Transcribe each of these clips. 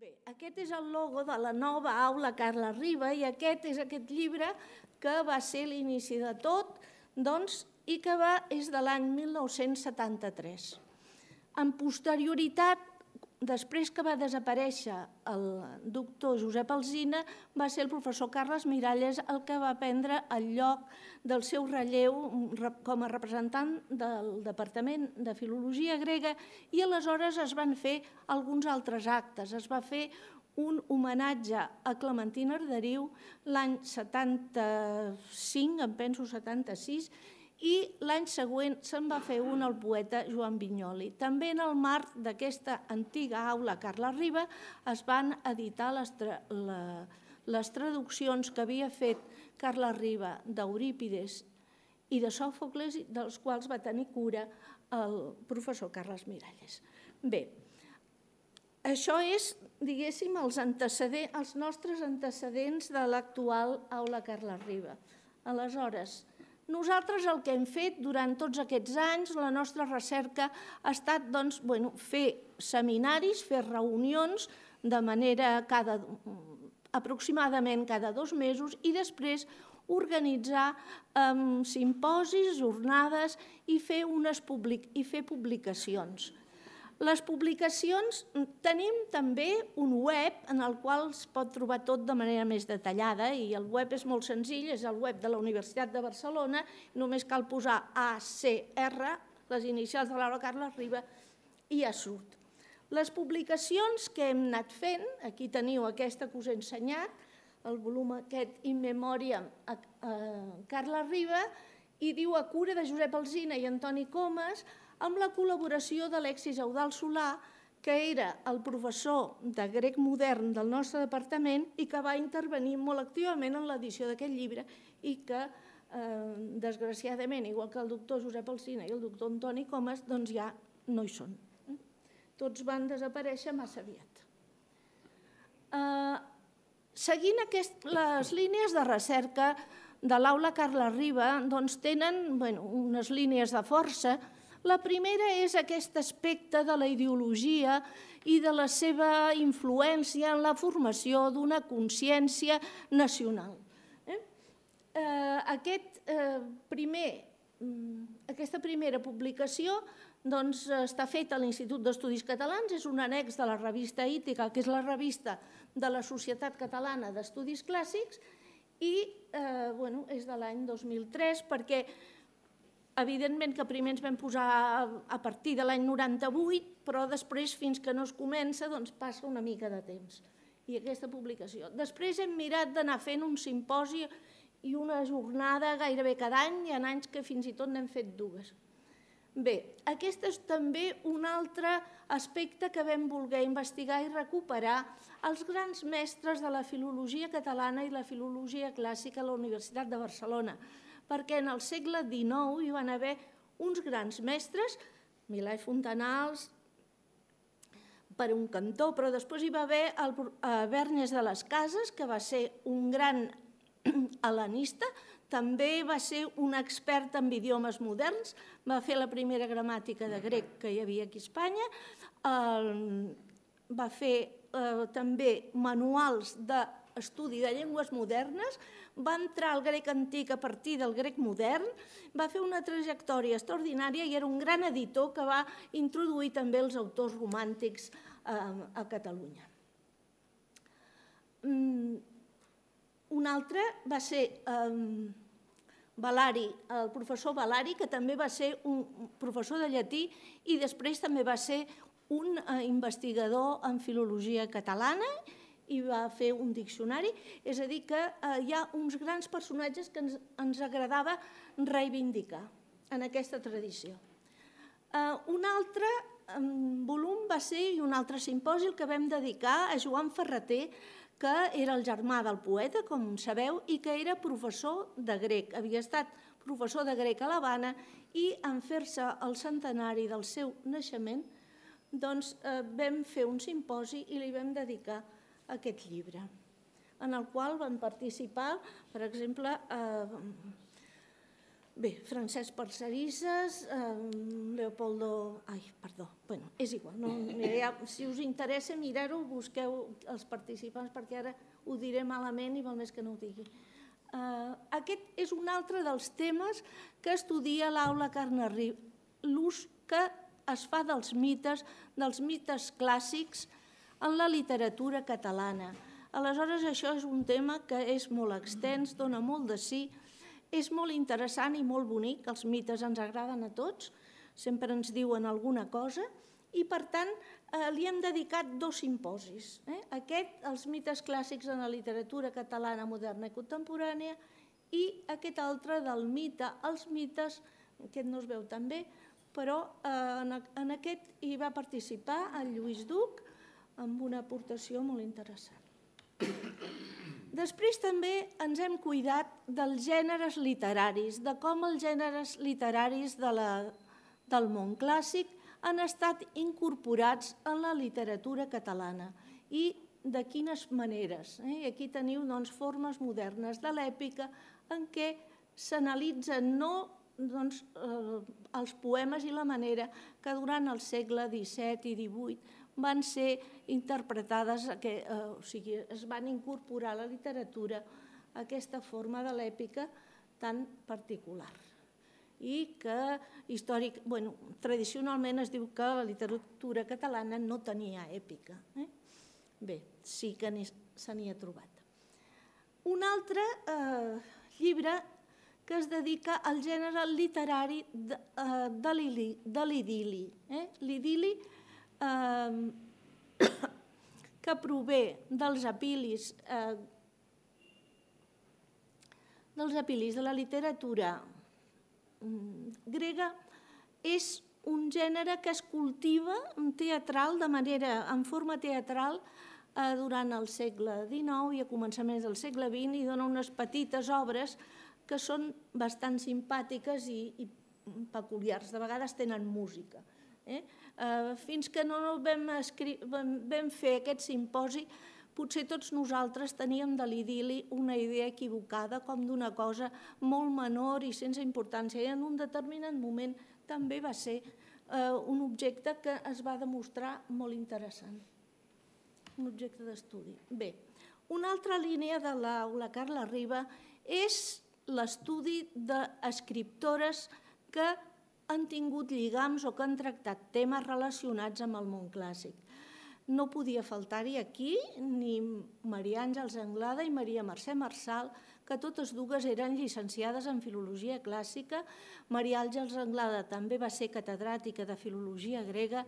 Bé, aquest és el logo de la nova aula Carla Riba i aquest és aquest llibre que va ser l'inici de tot doncs, i que va, és de l'any 1973. En posterioritat després que va desaparèixer el doctor Josep Alzina, va ser el professor Carles Miralles el que va prendre el lloc del seu relleu mm, com a representant del Departament de Filologia Grega i aleshores es van fer alguns altres actes. Es va fer un homenatge a Clementina Arderiu l'any 75, em penso 76, i l'any següent se'n va fer un al poeta Joan Vinyoli. També en el marc d'aquesta antiga aula Carla Riba es van editar les, tra la, les traduccions que havia fet Carla Riba d'Eurípides i de Sòfocles, dels quals va tenir cura el professor Carles Miralles. Bé, això és, diguéssim, els, els nostres antecedents de l'actual aula Carla Riba. Aleshores, nosaltres el que hem fet durant tots aquests anys, la nostra recerca ha estat doncs, bueno, fer seminaris, fer reunions de manera cada, aproximadament cada dos mesos i després organitzar um, simposis, jornades i fer, unes public i fer publicacions. Les publicacions, mm, tenim també un web en el qual es pot trobar tot de manera més detallada i el web és molt senzill, és el web de la Universitat de Barcelona, només cal posar ACR, les inicials de Laura Carles Riba, i ja surt. Les publicacions que hem anat fent, aquí teniu aquesta que us he ensenyat, el volum aquest In Memoriam a, Carles Carla Riba, i diu a cura de Josep Alzina i Antoni Comas, amb la col·laboració d'Alexis Eudal Solà, que era el professor de grec modern del nostre departament i que va intervenir molt activament en l'edició d'aquest llibre i que, eh, desgraciadament, igual que el doctor Josep Alcina i el doctor Antoni Comas, doncs ja no hi són. Tots van desaparèixer massa aviat. Eh, seguint aquest, les línies de recerca de l'aula Carla Riba, doncs tenen bueno, unes línies de força que la primera és aquest aspecte de la ideologia i de la seva influència en la formació d'una consciència nacional. Eh? Eh, aquest, eh, primer, mm, aquesta primera publicació doncs, està feta a l'Institut d'Estudis Catalans, és un annex de la revista Ítica, que és la revista de la Societat Catalana d'Estudis Clàssics, i eh, bueno, és de l'any 2003, perquè evidentment que primer ens vam posar a partir de l'any 98, però després, fins que no es comença, doncs passa una mica de temps. I aquesta publicació. Després hem mirat d'anar fent un simposi i una jornada gairebé cada any, i en anys que fins i tot n'hem fet dues. Bé, aquest és també un altre aspecte que vam voler investigar i recuperar els grans mestres de la filologia catalana i la filologia clàssica a la Universitat de Barcelona, perquè en el segle XIX hi van haver uns grans mestres, Milà i Fontanals, per un cantó, però després hi va haver el eh, Bernes de les Cases, que va ser un gran helenista, també va ser un expert en idiomes moderns, va fer la primera gramàtica de grec que hi havia aquí a Espanya, el, va fer eh, també manuals d'estudi de llengües modernes, va entrar al grec antic a partir del grec modern, va fer una trajectòria extraordinària i era un gran editor que va introduir també els autors romàntics eh, a Catalunya. Mm, un altre va ser eh, Valari, el professor Valari, que també va ser un professor de llatí i després també va ser un eh, investigador en filologia catalana i i va fer un diccionari, és a dir que eh, hi ha uns grans personatges que ens, ens agradava reivindicar en aquesta tradició. Eh, un altre volum va ser i un altre simposi el que vam dedicar a Joan Ferreter, que era el germà del poeta, com sabeu, i que era professor de grec. Havia estat professor de grec a l'Havana i en fer-se el centenari del seu naixement doncs, eh, vam fer un simposi i li vam dedicar aquest llibre, en el qual van participar, per exemple, eh, Bé, Francesc Parcerises, eh, Leopoldo... Ai, perdó, bueno, és igual. No, ja, si us interessa mirar-ho, busqueu els participants perquè ara ho diré malament i val més que no ho digui. Eh, aquest és un altre dels temes que estudia l'aula Riu, l'ús que es fa dels mites, dels mites clàssics, en la literatura catalana. Aleshores, això és un tema que és molt extens, dona molt de sí, és molt interessant i molt bonic, els mites ens agraden a tots, sempre ens diuen alguna cosa, i per tant eh, li hem dedicat dos simposis. Eh? Aquest, els mites clàssics en la literatura catalana moderna i contemporània, i aquest altre del mite, els mites, aquest no es veu tan bé, però eh, en, en aquest hi va participar el Lluís Duc, amb una aportació molt interessant. Després també ens hem cuidat dels gèneres literaris, de com els gèneres literaris de la, del món clàssic han estat incorporats en la literatura catalana i de quines maneres. Eh? Aquí teniu doncs, formes modernes de l'èpica en què s'analitzen no doncs, eh, els poemes i la manera que durant el segle XVII i XVIII van ser interpretades, que, eh, o sigui, es van incorporar a la literatura aquesta forma de l'èpica tan particular i que històric, bueno, tradicionalment es diu que la literatura catalana no tenia èpica. Eh? Bé, sí que se n'hi ha trobat. Un altre eh, llibre que es dedica al gènere literari de, eh, de l'idili. Eh? L'idili eh, que prové dels apilis, eh, dels apilis de la literatura mm, grega és un gènere que es cultiva en teatral de manera, en forma teatral eh, durant el segle XIX i a començaments del segle XX i dona unes petites obres que són bastant simpàtiques i, i peculiars. De vegades tenen música. Eh? Eh, fins que no vam, vam, vam fer aquest simposi, potser tots nosaltres teníem de l'idili una idea equivocada com d'una cosa molt menor i sense importància. I en un determinat moment també va ser eh, un objecte que es va demostrar molt interessant, un objecte d'estudi. Bé, una altra línia de l'aula Carla Riba és l'estudi d'escriptores que han tingut lligams o que han tractat temes relacionats amb el món clàssic. No podia faltar-hi aquí ni Maria Àngels Anglada i Maria Mercè Marçal, que totes dues eren llicenciades en filologia clàssica. Maria Àngels Anglada també va ser catedràtica de filologia grega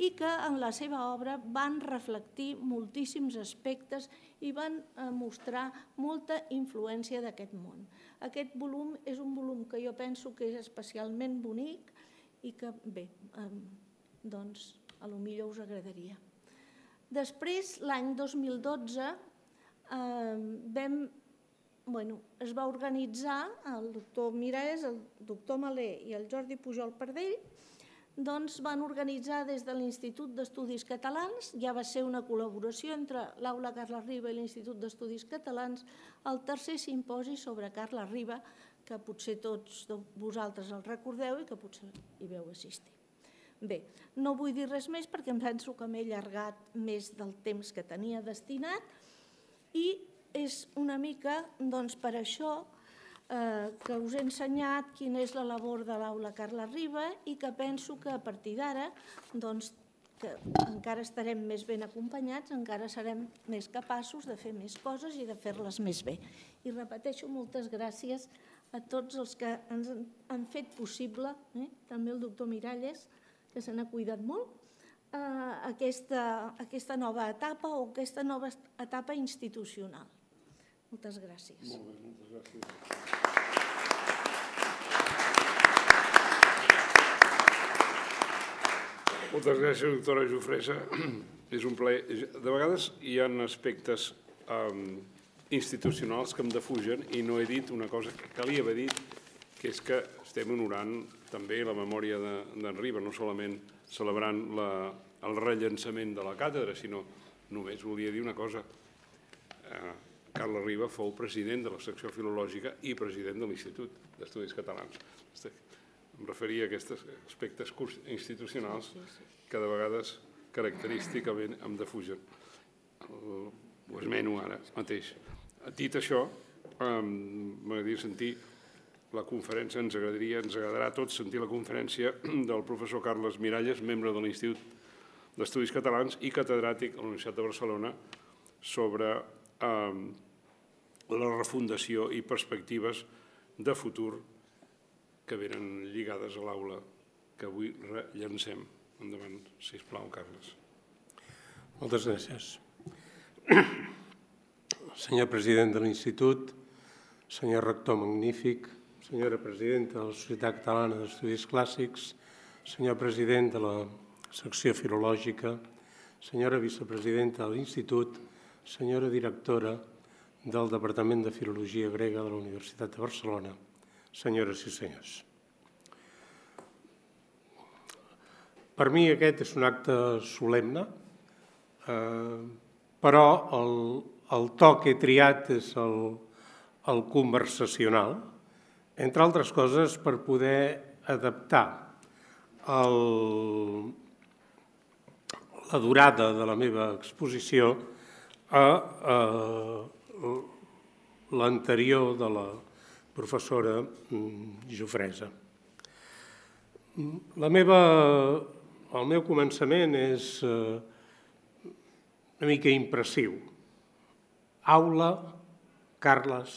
i que en la seva obra van reflectir moltíssims aspectes i van eh, mostrar molta influència d'aquest món. Aquest volum és un volum que jo penso que és especialment bonic i que, bé, doncs, a lo millor us agradaria. Després, l'any 2012, eh, vam bueno, es va organitzar el doctor Miraes, el doctor Malé i el Jordi Pujol Pardell, doncs van organitzar des de l'Institut d'Estudis Catalans, ja va ser una col·laboració entre l'Aula Carla Riba i l'Institut d'Estudis Catalans, el tercer simposi sobre Carla Riba, que potser tots vosaltres el recordeu i que potser hi veu assistir. Bé, no vull dir res més perquè em penso que m'he allargat més del temps que tenia destinat i és una mica doncs, per això eh, que us he ensenyat quina és la labor de l'aula Carla Riba i que penso que a partir d'ara doncs, que encara estarem més ben acompanyats, encara serem més capaços de fer més coses i de fer-les més bé. I repeteixo, moltes gràcies a tots els que ens han fet possible, eh? també el doctor Miralles, que se n'ha cuidat molt, eh, aquesta, aquesta nova etapa o aquesta nova etapa institucional. Moltes gràcies. Molt bé, moltes gràcies. Moltes gràcies, doctora Jofresa. És un plaer. De vegades hi ha aspectes ehm, institucionals que em defugen i no he dit una cosa que calia haver dit, que és que estem honorant també la memòria d'en de, Riba, no solament celebrant la, el rellençament de la càtedra, sinó només volia dir una cosa. Eh, Carles Riba fou president de la secció filològica i president de l'Institut d'Estudis Catalans. Em referia a aquests aspectes institucionals que de vegades característicament em defugen. Ho esmeno ara mateix. Dit això, m'agradaria sentir la conferència, ens agradaria, ens agradarà a tots sentir la conferència del professor Carles Miralles, membre de l'Institut d'Estudis Catalans i catedràtic a la Universitat de Barcelona, sobre Ehm, la refundació i perspectives de futur que venen lligades a l'aula que avui llencem. Endavant, si plau, Carles. Moltes gràcies. Senyor president de l'Institut, senyor rector magnífic, senyora presidenta de la Societat Catalana d'Estudis Clàssics, senyor president de la secció filològica, senyora vicepresidenta de l'Institut, senyora directora del Departament de Filologia Grega de la Universitat de Barcelona, senyores i senyors. Per mi aquest és un acte solemne, eh, però el, el to que he triat és el, el conversacional, entre altres coses per poder adaptar el, la durada de la meva exposició a a eh, l'anterior de la professora mm, Jofresa. La meva, el meu començament és eh, una mica impressiu. Aula Carles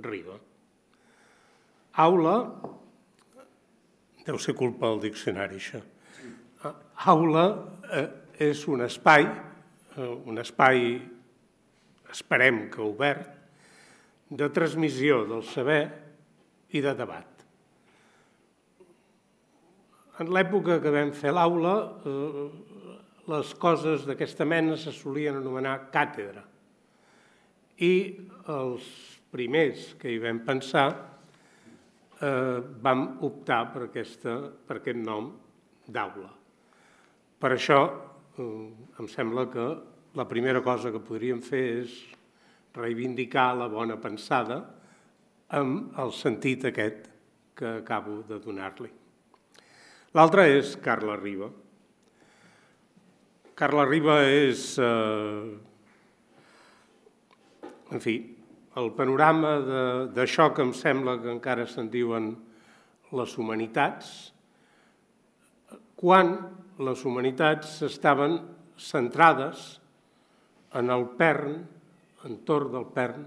Riba. Aula, deu ser culpa del diccionari, això. Aula eh, és un espai, eh, un espai esperem que obert, de transmissió del saber i de debat. En l'època que vam fer l'aula, eh, les coses d'aquesta mena se solien anomenar càtedra. I els primers que hi vam pensar eh, vam optar per, aquesta, per aquest nom d'aula. Per això eh, em sembla que la primera cosa que podríem fer és reivindicar la bona pensada amb el sentit aquest que acabo de donar-li. L'altra és Carla Riba. Carla Riba és, eh, en fi, el panorama d'això que em sembla que encara se'n diuen les humanitats, quan les humanitats estaven centrades en el pern, entorn del pern,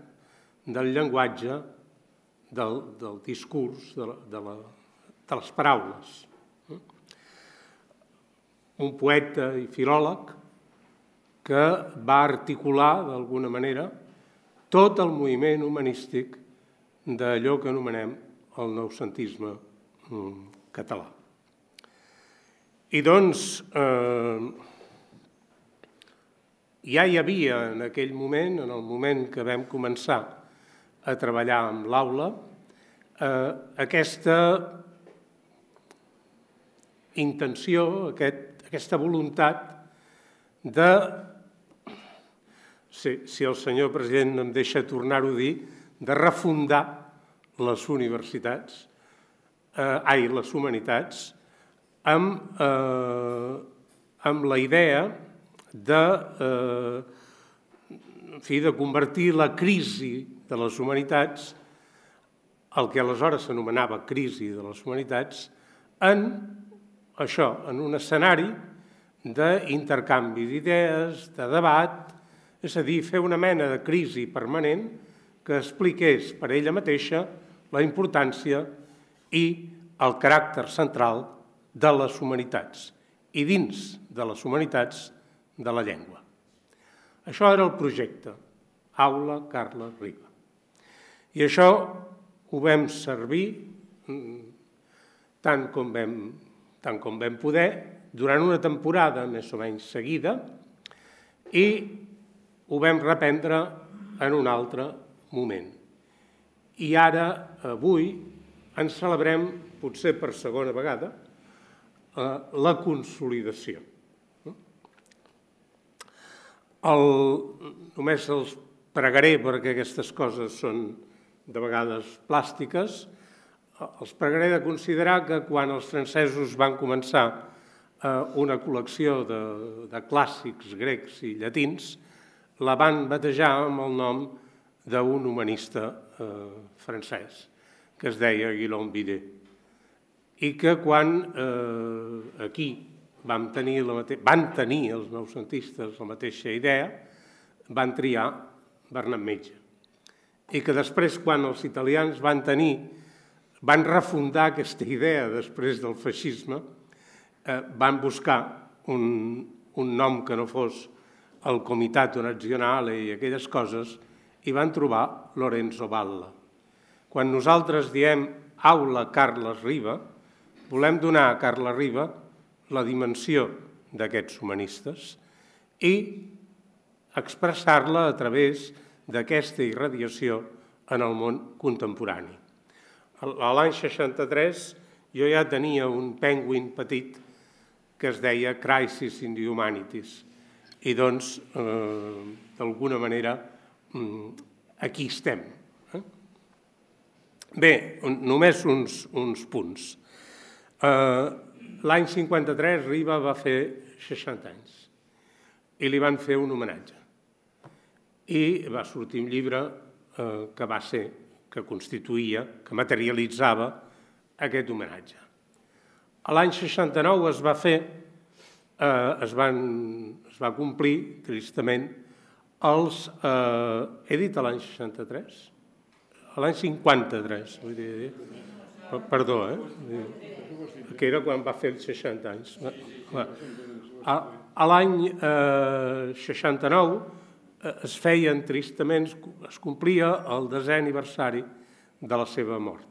del llenguatge, del, del discurs, de, la, de, la, de les paraules. Un poeta i filòleg que va articular, d'alguna manera, tot el moviment humanístic d'allò que anomenem el noucentisme mm, català. I doncs, eh, ja hi havia en aquell moment, en el moment que vam començar a treballar amb l'aula, eh, aquesta intenció, aquest, aquesta voluntat de, si, si el senyor president em deixa tornar-ho a dir, de refundar les universitats, eh, ai, les humanitats, amb, eh, amb la idea de, eh, en fi, de convertir la crisi de les humanitats, el que aleshores s'anomenava crisi de les humanitats, en això, en un escenari d'intercanvi d'idees, de debat, és a dir, fer una mena de crisi permanent que expliqués per ella mateixa la importància i el caràcter central de les humanitats i dins de les humanitats de la llengua. Això era el projecte, Aula Carla Riba. I això ho vam servir mm, tant com vam, tant com vam poder, durant una temporada més o menys seguida, i ho vam reprendre en un altre moment. I ara, avui, ens celebrem, potser per segona vegada, eh, la consolidació. El, només els pregaré, perquè aquestes coses són de vegades plàstiques, els pregaré de considerar que quan els francesos van començar eh, una col·lecció de, de clàssics grecs i llatins, la van batejar amb el nom d'un humanista eh, francès, que es deia Guillaume Bidet, i que quan eh, aquí vam tenir la mate... van tenir els noucentistes la mateixa idea, van triar Bernat Metge. I que després, quan els italians van tenir, van refundar aquesta idea després del feixisme, eh, van buscar un, un nom que no fos el Comitat Nacional i aquelles coses, i van trobar Lorenzo Balla. Quan nosaltres diem aula Carles Riba, volem donar a Carles Riba la dimensió d'aquests humanistes i expressar-la a través d'aquesta irradiació en el món contemporani. A l'any 63 jo ja tenia un penguin petit que es deia Crisis in the Humanities i doncs, eh, d'alguna manera, mm, aquí estem. Eh? Bé, només uns, uns punts. Eh, L'any 53 Riba va fer 60 anys i li van fer un homenatge. I va sortir un llibre eh, que va ser, que constituïa, que materialitzava aquest homenatge. l'any 69 es va fer, eh, es, van, es va complir, tristament, els, eh, he dit l'any 63? L'any 53, vull dir, Perdó, eh? Que era quan va fer 60 anys. A l'any eh, 69 eh, es feien tristament, es complia el desè aniversari de la seva mort.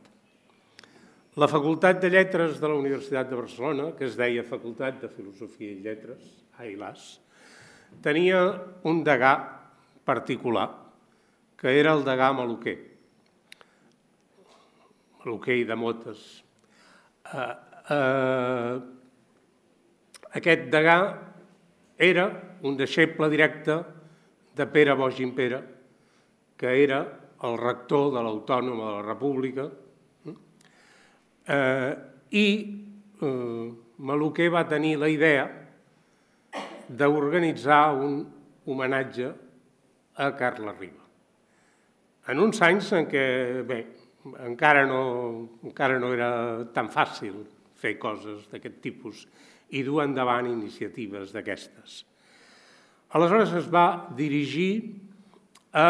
La Facultat de Lletres de la Universitat de Barcelona, que es deia Facultat de Filosofia i Lletres, a Ilàs, tenia un degà particular, que era el degà maloquer l'hoquei de motes. Eh, eh, aquest degà era un deixeble directe de Pere Boix Impera, que era el rector de l'Autònoma de la República, eh, i eh, Maluquer va tenir la idea d'organitzar un homenatge a Carles Riba. En uns anys en què, bé, encara no, encara no era tan fàcil fer coses d'aquest tipus i dur endavant iniciatives d'aquestes. Aleshores es va dirigir a,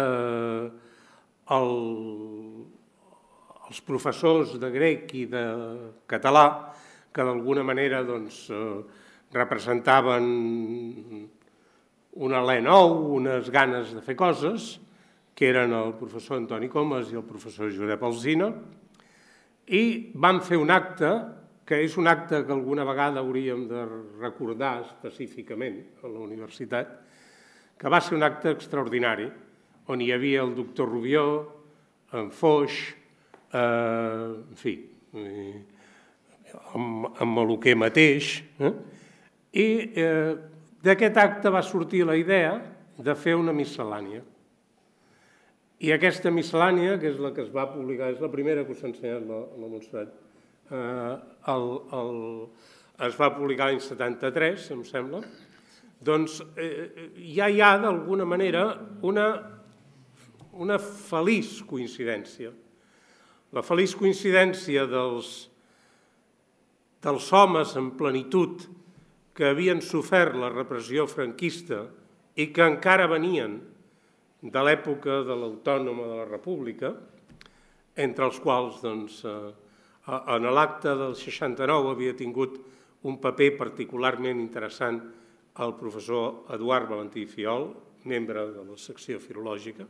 eh, el, als professors de grec i de català que d'alguna manera doncs, eh, representaven un alè nou, unes ganes de fer coses, que eren el professor Antoni Comas i el professor Josep Alzina, i vam fer un acte, que és un acte que alguna vegada hauríem de recordar específicament a la universitat, que va ser un acte extraordinari, on hi havia el doctor Rubió, en Foix, eh, en fi, amb, amb que mateix, eh? i eh, d'aquest acte va sortir la idea de fer una miscel·lània. I aquesta miscel·lània, que és la que es va publicar, és la primera que us ha ensenyat, la, la Montserrat, eh, el, el, es va publicar l'any 73, em sembla, doncs eh, ja hi ha, d'alguna manera, una, una feliç coincidència. La feliç coincidència dels, dels homes en plenitud que havien sofert la repressió franquista i que encara venien de l'època de l'Autònoma de la República, entre els quals doncs, eh, en l'acte del 69 havia tingut un paper particularment interessant el professor Eduard Valentí Fiol, membre de la secció filològica.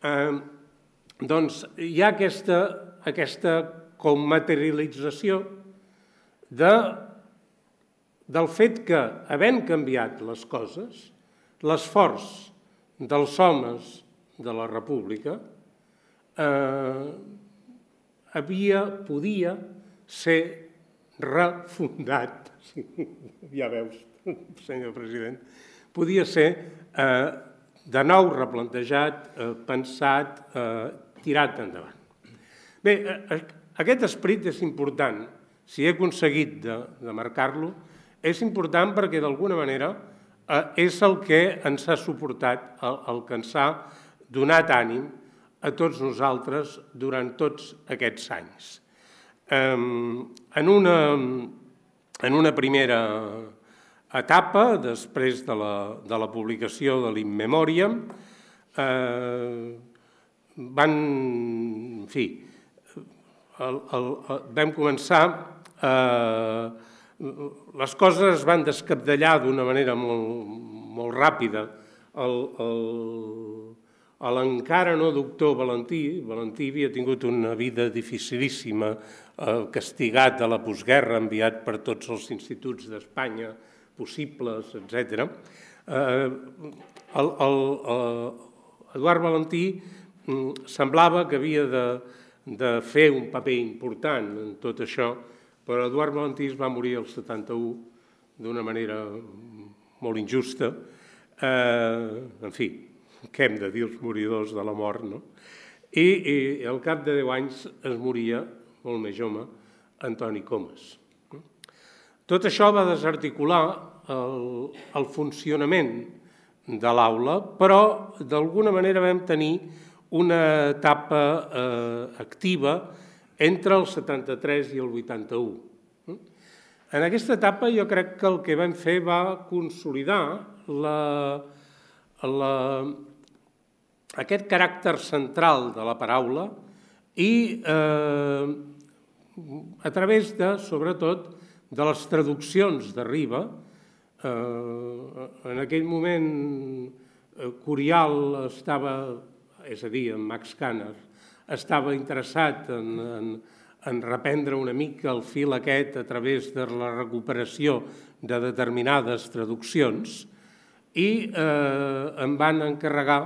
Eh, doncs hi ha aquesta, commaterialització de, del fet que, havent canviat les coses, l'esforç dels homes de la República eh, havia, podia ser refundat, ja veus, senyor president, podia ser eh, de nou replantejat, eh, pensat, eh, tirat endavant. Bé, eh, eh aquest esperit és important. Si he aconseguit de, de marcar-lo, és important perquè d'alguna manera eh, Eh, és el que ens ha suportat, el, el que ens ha donat ànim a tots nosaltres durant tots aquests anys. En una, en una primera etapa, després de la, de la publicació de l'Inmemòria, eh, van, en fi, el, el, el, vam començar a eh, les coses es van descapdellar d'una manera molt, molt ràpida. L'encara no doctor Valentí, Valentí havia tingut una vida dificilíssima, eh, castigat a la postguerra, enviat per tots els instituts d'Espanya possibles, etc. Eh, el, el, eh, Eduard Valentí mm, semblava que havia de, de fer un paper important en tot això, però Eduard Valentís va morir al 71 d'una manera molt injusta. Eh, en fi, què hem de dir els moridors de la mort, no? I, i al cap de 10 anys es moria, molt més jove, Antoni Comas. Tot això va desarticular el, el funcionament de l'aula, però d'alguna manera vam tenir una etapa eh, activa entre el 73 i el 81. En aquesta etapa jo crec que el que vam fer va consolidar la, la, aquest caràcter central de la paraula i eh, a través de, sobretot, de les traduccions de Riba, eh, en aquell moment eh, Curial estava, és a dir, en Max Kanner, estava interessat en, en, en reprendre una mica el fil aquest a través de la recuperació de determinades traduccions i eh, em van encarregar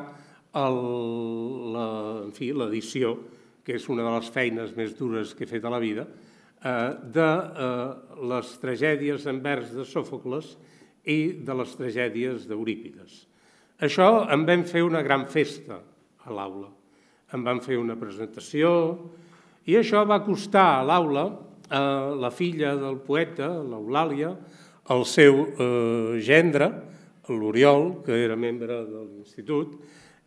l'edició, en fi, que és una de les feines més dures que he fet a la vida, eh, de eh, les tragèdies en vers de Sòfocles i de les tragèdies d'Eurípides. Això em vam fer una gran festa a l'aula em van fer una presentació, i això va costar a l'aula, a la filla del poeta, l'Eulàlia, el seu eh, gendre, l'Oriol, que era membre de l'institut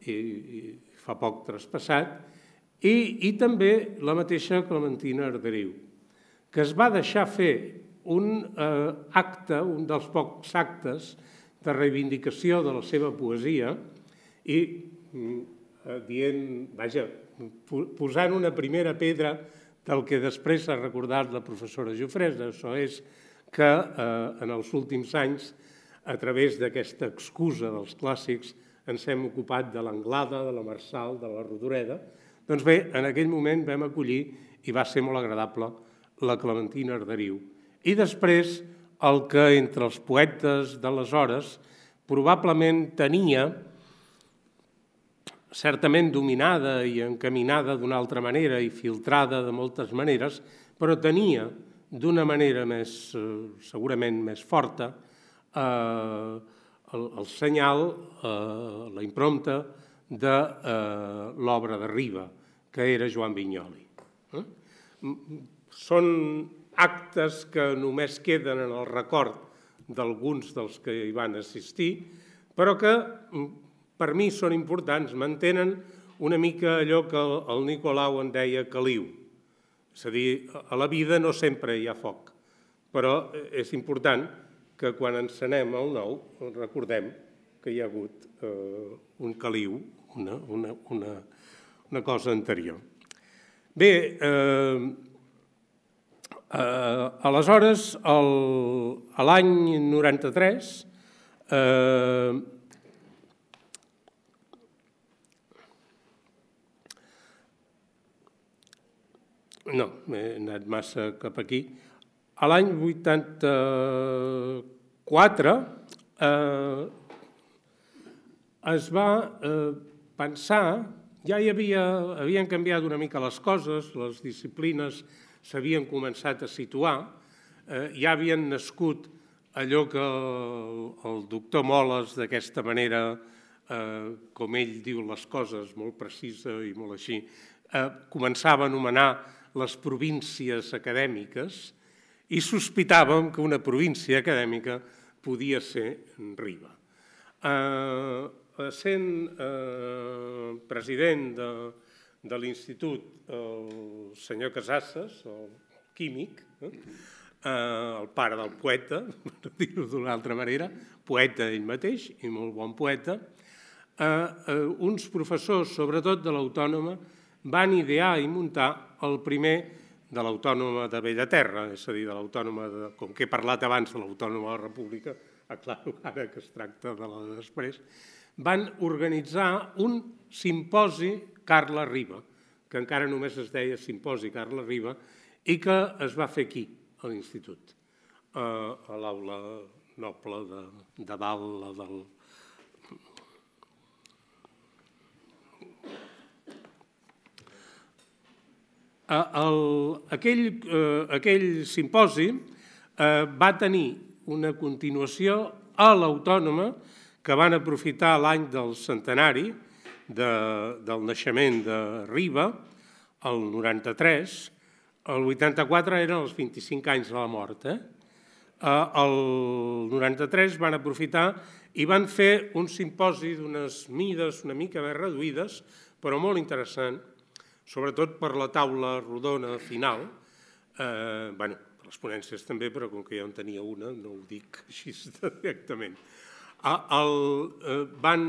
i, i fa poc traspassat, i, i també la mateixa Clementina Arderiu, que es va deixar fer un eh, acte, un dels pocs actes de reivindicació de la seva poesia, i mm, Eh, dient, vaja, posant una primera pedra del que després ha recordat la professora Jofresa, això és que eh, en els últims anys, a través d'aquesta excusa dels clàssics, ens hem ocupat de l'Anglada, de la Marçal, de la Rodoreda. Doncs bé, en aquell moment vam acollir, i va ser molt agradable, la Clementina Arderiu. I després, el que entre els poetes d'aleshores probablement tenia certament dominada i encaminada d'una altra manera i filtrada de moltes maneres, però tenia d'una manera més, eh, segurament més forta eh, el, el senyal, eh, la impronta de eh, l'obra de Riba, que era Joan Vinyoli. Eh? Són actes que només queden en el record d'alguns dels que hi van assistir, però que mm, per mi són importants, mantenen una mica allò que el Nicolau en deia caliu. És a dir, a la vida no sempre hi ha foc, però eh, és important que quan ens anem al nou recordem que hi ha hagut eh, un caliu, una, una, una, una cosa anterior. Bé, eh, eh, aleshores, l'any 93, eh, No, he anat massa cap aquí. A l'any 84 eh, es va eh, pensar, ja hi havia, havien canviat una mica les coses, les disciplines s'havien començat a situar, eh, ja havien nascut allò que el, el doctor Moles, d'aquesta manera, eh, com ell diu les coses, molt precisa i molt així, eh, començava a anomenar les províncies acadèmiques i sospitàvem que una província acadèmica podia ser Riba. Eh, sent eh, president de, de l'Institut el senyor Casasses, el químic, eh, eh, el pare del poeta, per dir-ho d'una altra manera, poeta ell mateix i molt bon poeta, eh, eh, uns professors, sobretot de l'Autònoma, van idear i muntar el primer de l'Autònoma de Bellaterra, és a dir, de l'Autònoma, de, com que he parlat abans de l'Autònoma de la República, aclaro ah, ara que es tracta de la de després, van organitzar un simposi Carla Riba, que encara només es deia simposi Carla Riba, i que es va fer aquí, a l'Institut, a l'aula noble de, de dalt, la del, el, aquell, eh, aquell simposi eh, va tenir una continuació a l'Autònoma que van aprofitar l'any del centenari de, del naixement de Riba, el 93, el 84 eren els 25 anys de la mort. Eh? eh el 93 van aprofitar i van fer un simposi d'unes mides una mica més reduïdes, però molt interessant, sobretot per la taula rodona final, eh, bueno, per les ponències també, però com que ja en tenia una, no ho dic així directament. El, eh, van,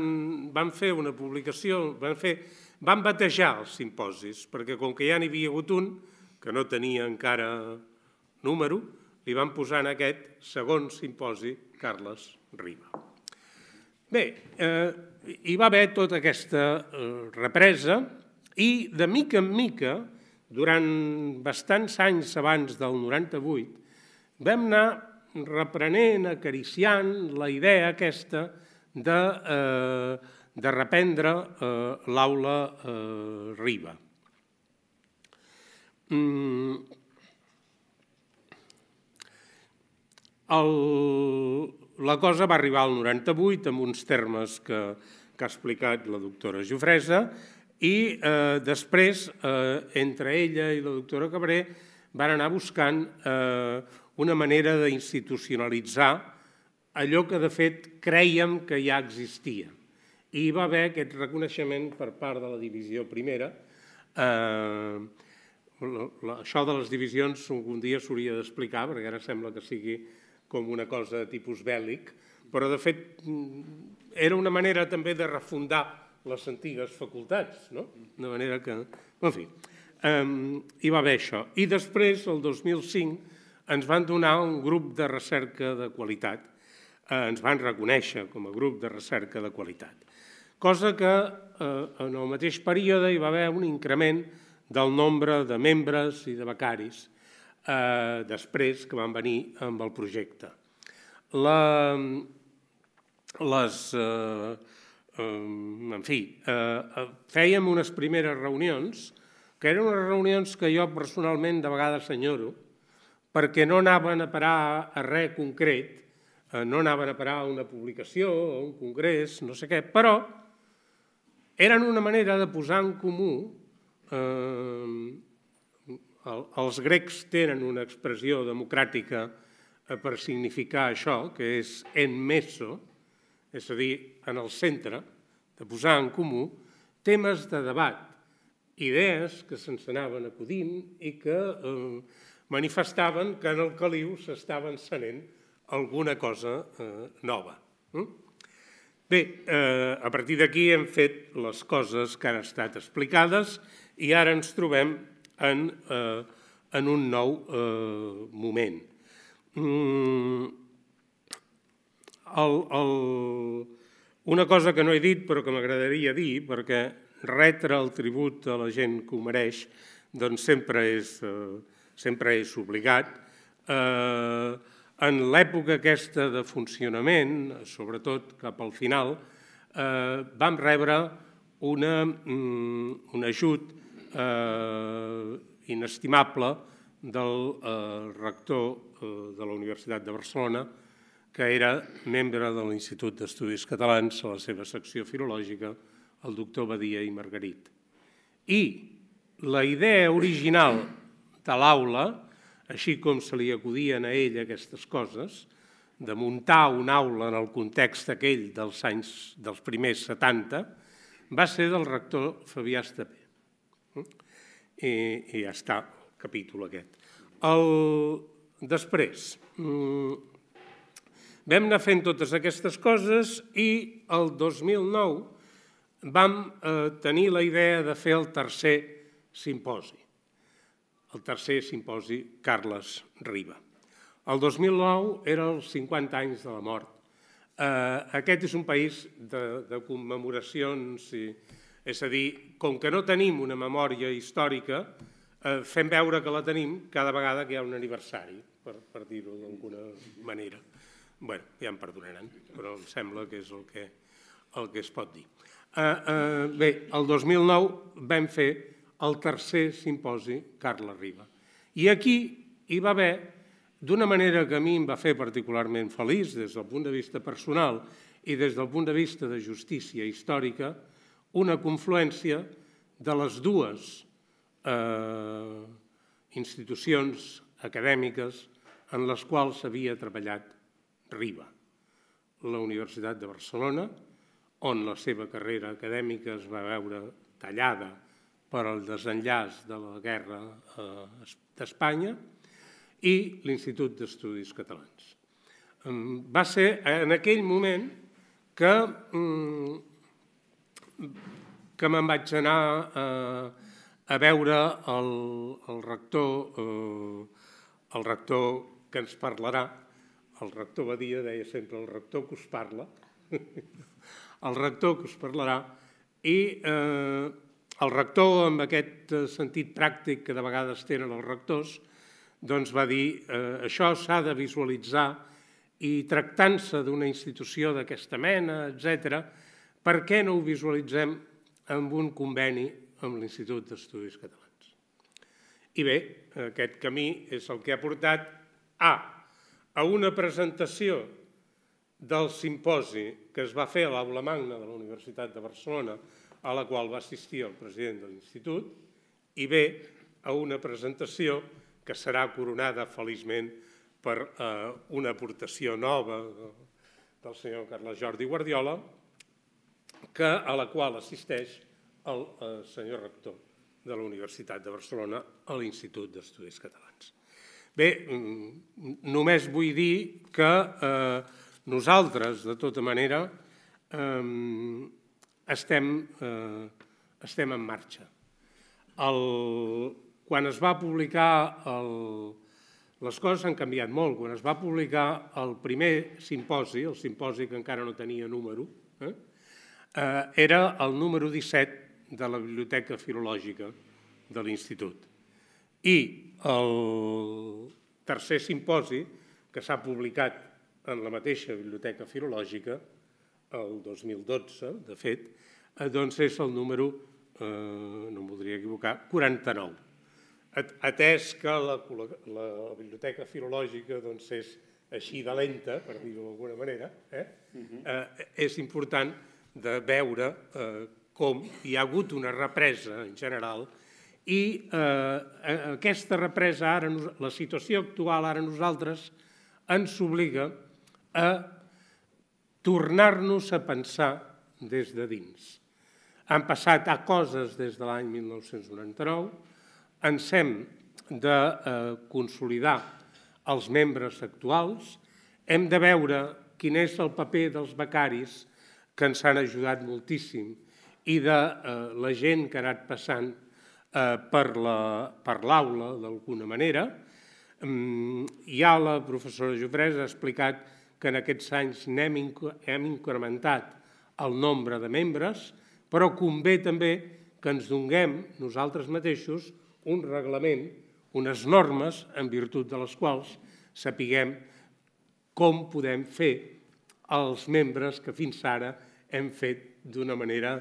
van fer una publicació, van, fer, van batejar els simposis, perquè com que ja n'hi havia hagut un, que no tenia encara número, li van posar en aquest segon simposi Carles Riba. Bé, eh, hi va haver tota aquesta eh, represa, i de mica en mica, durant bastants anys abans del 98, vam anar reprenent, acariciant la idea aquesta de, eh, de reprendre eh, l'aula eh, Riba. Mm. El, la cosa va arribar al 98 amb uns termes que, que ha explicat la doctora Jofresa, i eh, després, eh, entre ella i la doctora Cabré, van anar buscant eh, una manera d'institucionalitzar allò que de fet creiem que ja existia. I hi va haver aquest reconeixement per part de la divisió primera. Eh, la, això de les divisions un dia s'hauria d'explicar, perquè ara sembla que sigui com una cosa de tipus bèl·lic, però de fet mm, era una manera també de refundar les antigues facultats, no? De manera que... En fi, um, hi va haver això. I després, el 2005, ens van donar un grup de recerca de qualitat, eh, ens van reconèixer com a grup de recerca de qualitat, cosa que eh, en el mateix període hi va haver un increment del nombre de membres i de becaris eh, després que van venir amb el projecte. La, les, eh, en fi, eh, eh, fèiem unes primeres reunions, que eren unes reunions que jo personalment de vegades senyoro, perquè no anaven a parar a res concret, eh, no anaven a parar a una publicació, a un congrés, no sé què, però eren una manera de posar en comú eh, els grecs tenen una expressió democràtica per significar això, que és en meso, és a dir, en el centre, de posar en comú temes de debat, idees que se'ns anaven acudint i que eh, manifestaven que en el caliu s'estava encenent alguna cosa eh, nova. Hm? Bé, eh, a partir d'aquí hem fet les coses que han estat explicades i ara ens trobem en, eh, en un nou eh, moment. Mm, el, el, una cosa que no he dit però que m'agradaria dir, perquè retre el tribut a la gent que ho mereix doncs sempre és, eh, sempre és obligat. Eh, en l'època aquesta de funcionament, sobretot cap al final, eh, vam rebre una, mm, un ajut eh, inestimable del eh, rector eh, de la Universitat de Barcelona, que era membre de l'Institut d'Estudis Catalans a la seva secció filològica, el doctor Badia i Margarit. I la idea original de l'aula, així com se li acudien a ell aquestes coses, de muntar una aula en el context aquell dels anys dels primers 70, va ser del rector Fabià Estapé. I, I ja està el capítol aquest. El... Després, mm, Vam anar fent totes aquestes coses i el 2009 vam eh, tenir la idea de fer el tercer simposi, el tercer simposi Carles Riba. El 2009 era els 50 anys de la mort. Eh, aquest és un país de, de commemoracions, i, és a dir, com que no tenim una memòria històrica, eh, fem veure que la tenim cada vegada que hi ha un aniversari, per, per dir-ho d'alguna manera. Bé, ja em perdonaran, però em sembla que és el que, el que es pot dir. Uh, uh, bé, el 2009 vam fer el tercer simposi Carla Riba. I aquí hi va haver, d'una manera que a mi em va fer particularment feliç des del punt de vista personal i des del punt de vista de justícia històrica, una confluència de les dues eh, institucions acadèmiques en les quals s'havia treballat Riba, la Universitat de Barcelona, on la seva carrera acadèmica es va veure tallada per al desenllaç de la guerra eh, d'Espanya, i l'Institut d'Estudis Catalans. Mm, va ser en aquell moment que, mm, que me'n vaig anar a, eh, a veure el, el, rector, eh, el rector que ens parlarà, el rector Badia deia sempre el rector que us parla, el rector que us parlarà, i eh, el rector, amb aquest eh, sentit pràctic que de vegades tenen els rectors, doncs va dir eh, això s'ha de visualitzar i tractant-se d'una institució d'aquesta mena, etc., per què no ho visualitzem amb un conveni amb l'Institut d'Estudis Catalans? I bé, aquest camí és el que ha portat a a una presentació del simposi que es va fer a l'Aula Magna de la Universitat de Barcelona, a la qual va assistir el president de l'Institut, i bé, a una presentació que serà coronada feliçment per eh, una aportació nova del senyor Carles Jordi Guardiola, que, a la qual assisteix el eh, senyor rector de la Universitat de Barcelona a l'Institut d'Estudis Catalans. Bé, mm, només vull dir que eh, nosaltres, de tota manera, eh, estem, eh, estem en marxa. El, quan es va publicar el... Les coses han canviat molt. Quan es va publicar el primer simposi, el simposi que encara no tenia número, eh? Eh, era el número 17 de la Biblioteca Filològica de l'Institut. I el tercer simposi que s'ha publicat en la mateixa Biblioteca Filològica el 2012, de fet, eh, doncs és el número, eh, no em voldria equivocar, 49. Atès que la, la, la Biblioteca Filològica doncs, és així de lenta, per dir-ho d'alguna manera, eh? Uh -huh. eh, és important de veure eh, com hi ha hagut una represa en general i eh, aquesta represa, ara, la situació actual ara nosaltres, ens obliga a tornar-nos a pensar des de dins. Han passat a coses des de l'any 1999, ens hem de eh, consolidar els membres actuals, hem de veure quin és el paper dels becaris que ens han ajudat moltíssim i de eh, la gent que ha anat passant Eh, per l'aula, la, d'alguna manera. Ja mm, la professora Jofresa ha explicat que en aquests anys hem, hem incrementat el nombre de membres, però convé també que ens donguem nosaltres mateixos un reglament, unes normes en virtut de les quals sapiguem com podem fer els membres que fins ara hem fet d'una manera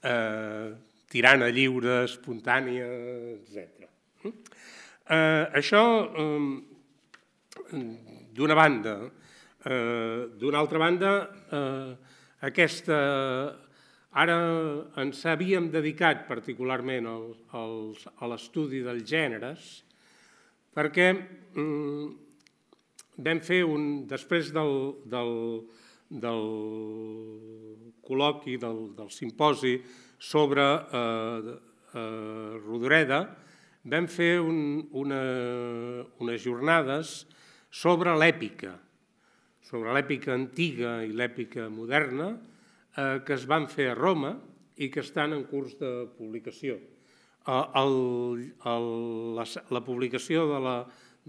eh, tirant a lliure, espontània, etc. Mm? Eh, això, eh, d'una banda, eh, d'una altra banda, eh, aquesta... Ara ens havíem dedicat particularment al, al, a l'estudi dels gèneres perquè mm, vam fer un... Després del, del, del col·loqui, del, del simposi, sobre eh, eh, Rodoreda, vam fer un, una, unes jornades sobre l'èpica, sobre l'èpica antiga i l'èpica moderna, eh, que es van fer a Roma i que estan en curs de publicació. Eh, el, el, la, la publicació de la,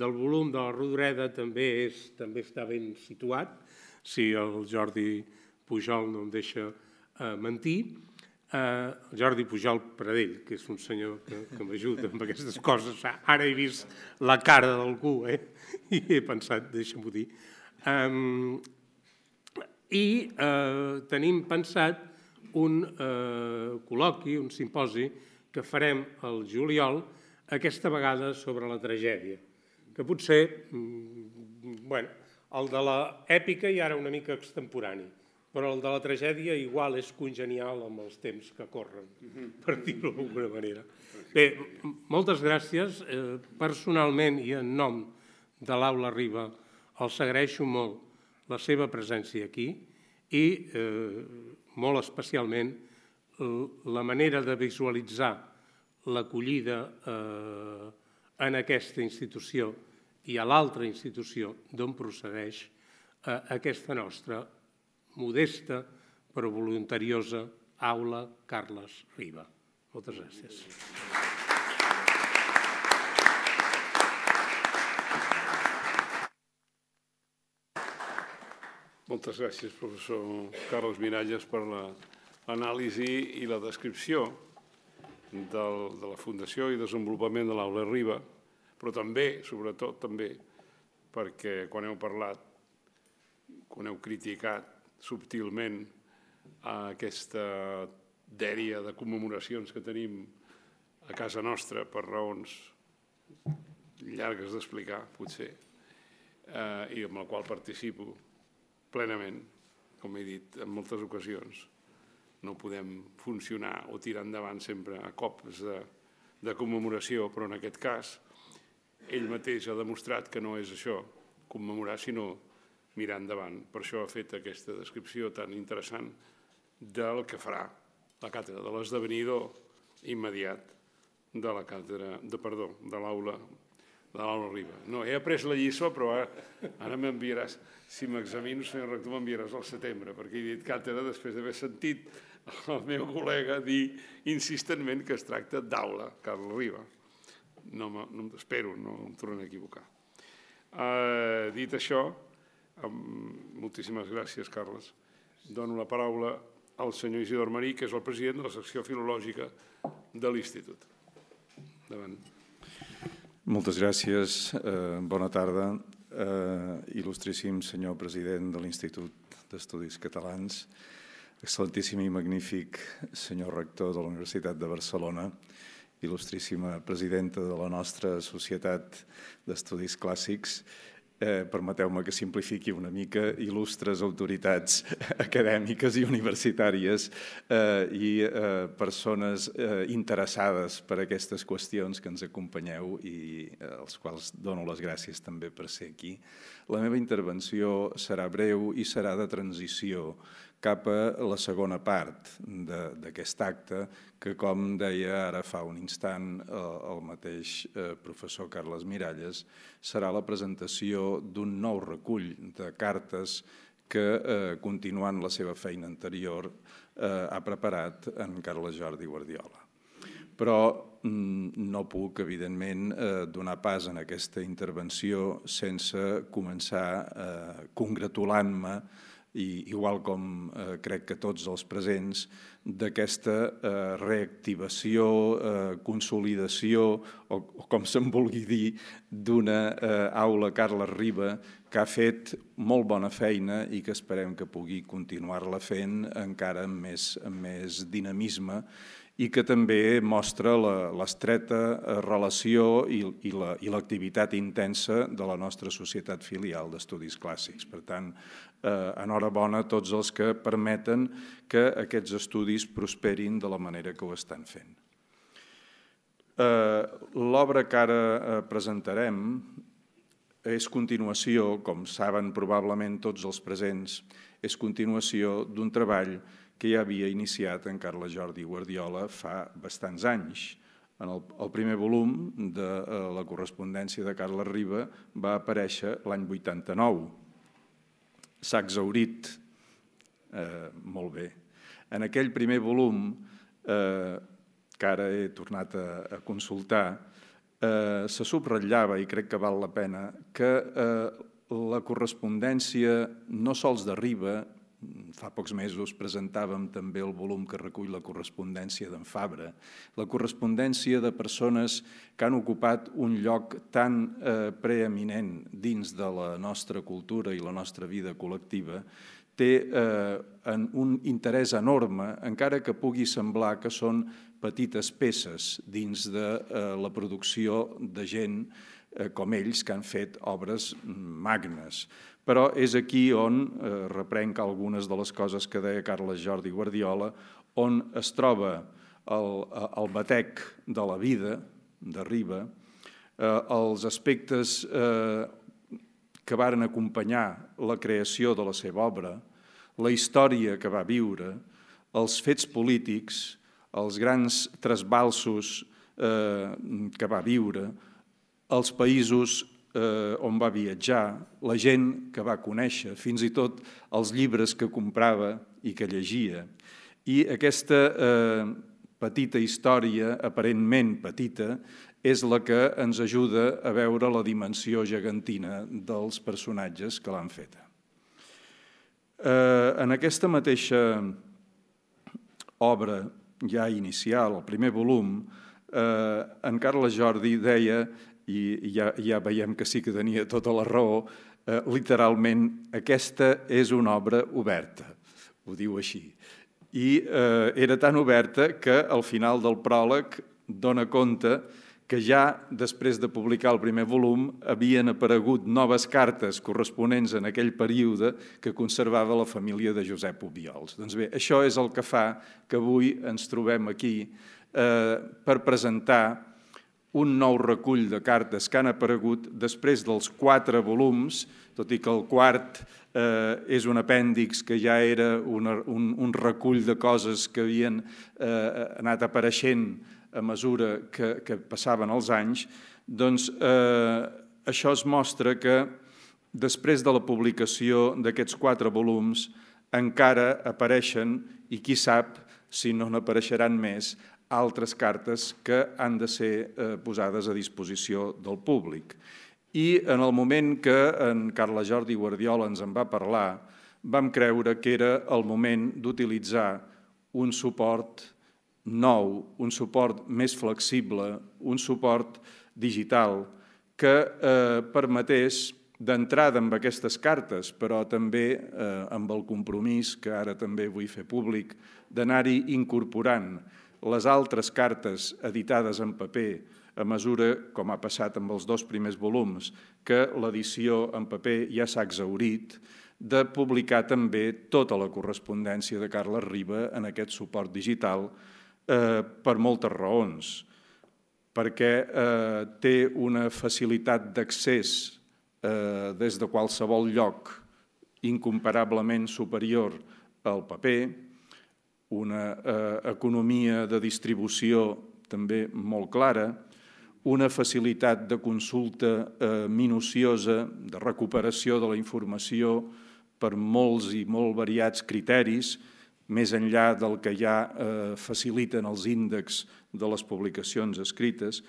del volum de la Rodoreda també, és, també està ben situat, si el Jordi Pujol no em deixa eh, mentir, eh, Jordi Pujol Pradell, que és un senyor que, que m'ajuda amb aquestes coses. Ara he vist la cara d'algú eh? i he pensat, deixa-m'ho dir. Um, I eh, tenim pensat un eh, col·loqui, un simposi, que farem al juliol, aquesta vegada sobre la tragèdia, que potser, mm, bueno, el de l'èpica i ara una mica extemporani però el de la tragèdia igual és congenial amb els temps que corren, mhm. per dir-ho d'alguna manera. Bé, moltes gràcies. Eh, personalment i en nom de l'Aula Riba els agraeixo molt la seva presència aquí i eh, molt especialment la manera de visualitzar l'acollida eh, en aquesta institució i a l'altra institució d'on procedeix eh, aquesta nostra modesta però voluntariosa aula Carles Riba. Moltes gràcies. Moltes gràcies, professor Carles Miralles, per l'anàlisi i la descripció del, de la fundació i desenvolupament de l'aula Riba, però també, sobretot també, perquè quan heu parlat, quan heu criticat subtilment a aquesta dèria de commemoracions que tenim a casa nostra per raons llargues d'explicar, potser, eh, i amb la qual participo plenament, com he dit en moltes ocasions. No podem funcionar o tirar endavant sempre a cops de, de commemoració, però en aquest cas ell mateix ha demostrat que no és això, commemorar, sinó mirar endavant. Per això ha fet aquesta descripció tan interessant del que farà la càtedra, de l'esdevenidor immediat de la càtedra, de perdó, de l'aula de l'Aula Riba. No, he après la lliçó, però ara, ara m'enviaràs, si m'examino, senyor rector, m'enviaràs al setembre, perquè he dit càtedra després d'haver sentit el meu col·lega dir insistentment que es tracta d'aula, Carles Riba. No, no, espero, no em tornaré a equivocar. Uh, dit això, Moltíssimes gràcies, Carles. Dono la paraula al senyor Isidor Marí, que és el president de la secció filològica de l'Institut. Davant. Moltes gràcies, eh, bona tarda. Eh, il·lustríssim senyor president de l'Institut d'Estudis Catalans, excel·lentíssim i magnífic senyor rector de la Universitat de Barcelona, il·lustríssima presidenta de la nostra Societat d'Estudis Clàssics, eh, permeteu-me que simplifiqui una mica, il·lustres autoritats acadèmiques i universitàries eh, i eh, persones eh, interessades per aquestes qüestions que ens acompanyeu i eh, als quals dono les gràcies també per ser aquí. La meva intervenció serà breu i serà de transició cap a la segona part d'aquest acte, que com deia ara fa un instant eh, el, mateix eh, professor Carles Miralles, serà la presentació d'un nou recull de cartes que, eh, continuant la seva feina anterior, eh, ha preparat en Carles Jordi Guardiola. Però mm, no puc, evidentment, eh, donar pas en aquesta intervenció sense començar congratulant-me i igual com eh, crec que tots els presents, d'aquesta eh, reactivació, eh, consolidació, o, o com se'n vulgui dir, d'una eh, aula Carla Riba que ha fet molt bona feina i que esperem que pugui continuar-la fent encara amb més, amb més dinamisme i que també mostra l'estreta eh, relació i, i l'activitat la, intensa de la nostra societat filial d'estudis clàssics. Per tant, Eh, enhorabona a tots els que permeten que aquests estudis prosperin de la manera que ho estan fent. Eh, l'obra que ara eh, presentarem és continuació, com saben probablement tots els presents, és continuació d'un treball que ja havia iniciat en Carles Jordi Guardiola fa bastants anys. En el, el primer volum de eh, la correspondència de Carles Riba va aparèixer l'any 89, s'ha exaurit eh, molt bé. En aquell primer volum, eh, que ara he tornat a, consultar, eh, se subratllava, i crec que val la pena, que eh, la correspondència no sols de Riba, Fa pocs mesos presentàvem també el volum que recull la correspondència d'en Fabra, la correspondència de persones que han ocupat un lloc tan eh, preeminent dins de la nostra cultura i la nostra vida col·lectiva, té eh, un interès enorme, encara que pugui semblar que són petites peces dins de eh, la producció de gent eh, com ells que han fet obres magnes. Però és aquí on eh, reprenc algunes de les coses que deia Carles Jordi Guardiola, on es troba el, eh, el batec de la vida, de Riba, eh, els aspectes eh, que varen acompanyar la creació de la seva obra, la història que va viure, els fets polítics, els grans trasbalsos eh, que va viure, els països eh, on va viatjar, la gent que va conèixer, fins i tot els llibres que comprava i que llegia. I aquesta eh, petita història, aparentment petita, és la que ens ajuda a veure la dimensió gegantina dels personatges que l'han feta. Eh, en aquesta mateixa obra ja inicial, el primer volum, eh, en Carles Jordi deia i ja, ja veiem que sí que tenia tota la raó, eh, literalment aquesta és una obra oberta, ho diu així. I eh, era tan oberta que al final del pròleg dona compte que ja després de publicar el primer volum havien aparegut noves cartes corresponents en aquell període que conservava la família de Josep Obiols. Doncs bé, això és el que fa que avui ens trobem aquí eh, per presentar un nou recull de cartes que han aparegut després dels quatre volums, tot i que el quart eh, és un apèndix que ja era una, un, un recull de coses que havien eh, anat apareixent a mesura que, que passaven els anys, doncs eh, això es mostra que després de la publicació d'aquests quatre volums encara apareixen, i qui sap si no n'apareixeran més, altres cartes que han de ser eh, posades a disposició del públic. I en el moment que en Carles Jordi Guardiola ens en va parlar, vam creure que era el moment d'utilitzar un suport nou, un suport més flexible, un suport digital que eh, permetés d'entrada amb aquestes cartes, però també eh, amb el compromís que ara també vull fer públic, d'anar-hi incorporant les altres cartes editades en paper a mesura, com ha passat amb els dos primers volums, que l'edició en paper ja s'ha exaurit, de publicar també tota la correspondència de Carles Riba en aquest suport digital eh, per moltes raons, perquè eh, té una facilitat d'accés eh, des de qualsevol lloc incomparablement superior al paper, una eh, economia de distribució també molt clara, una facilitat de consulta eh, minuciosa, de recuperació de la informació per molts i molt variats criteris, més enllà del que ja eh, faciliten els índexs de les publicacions escrites.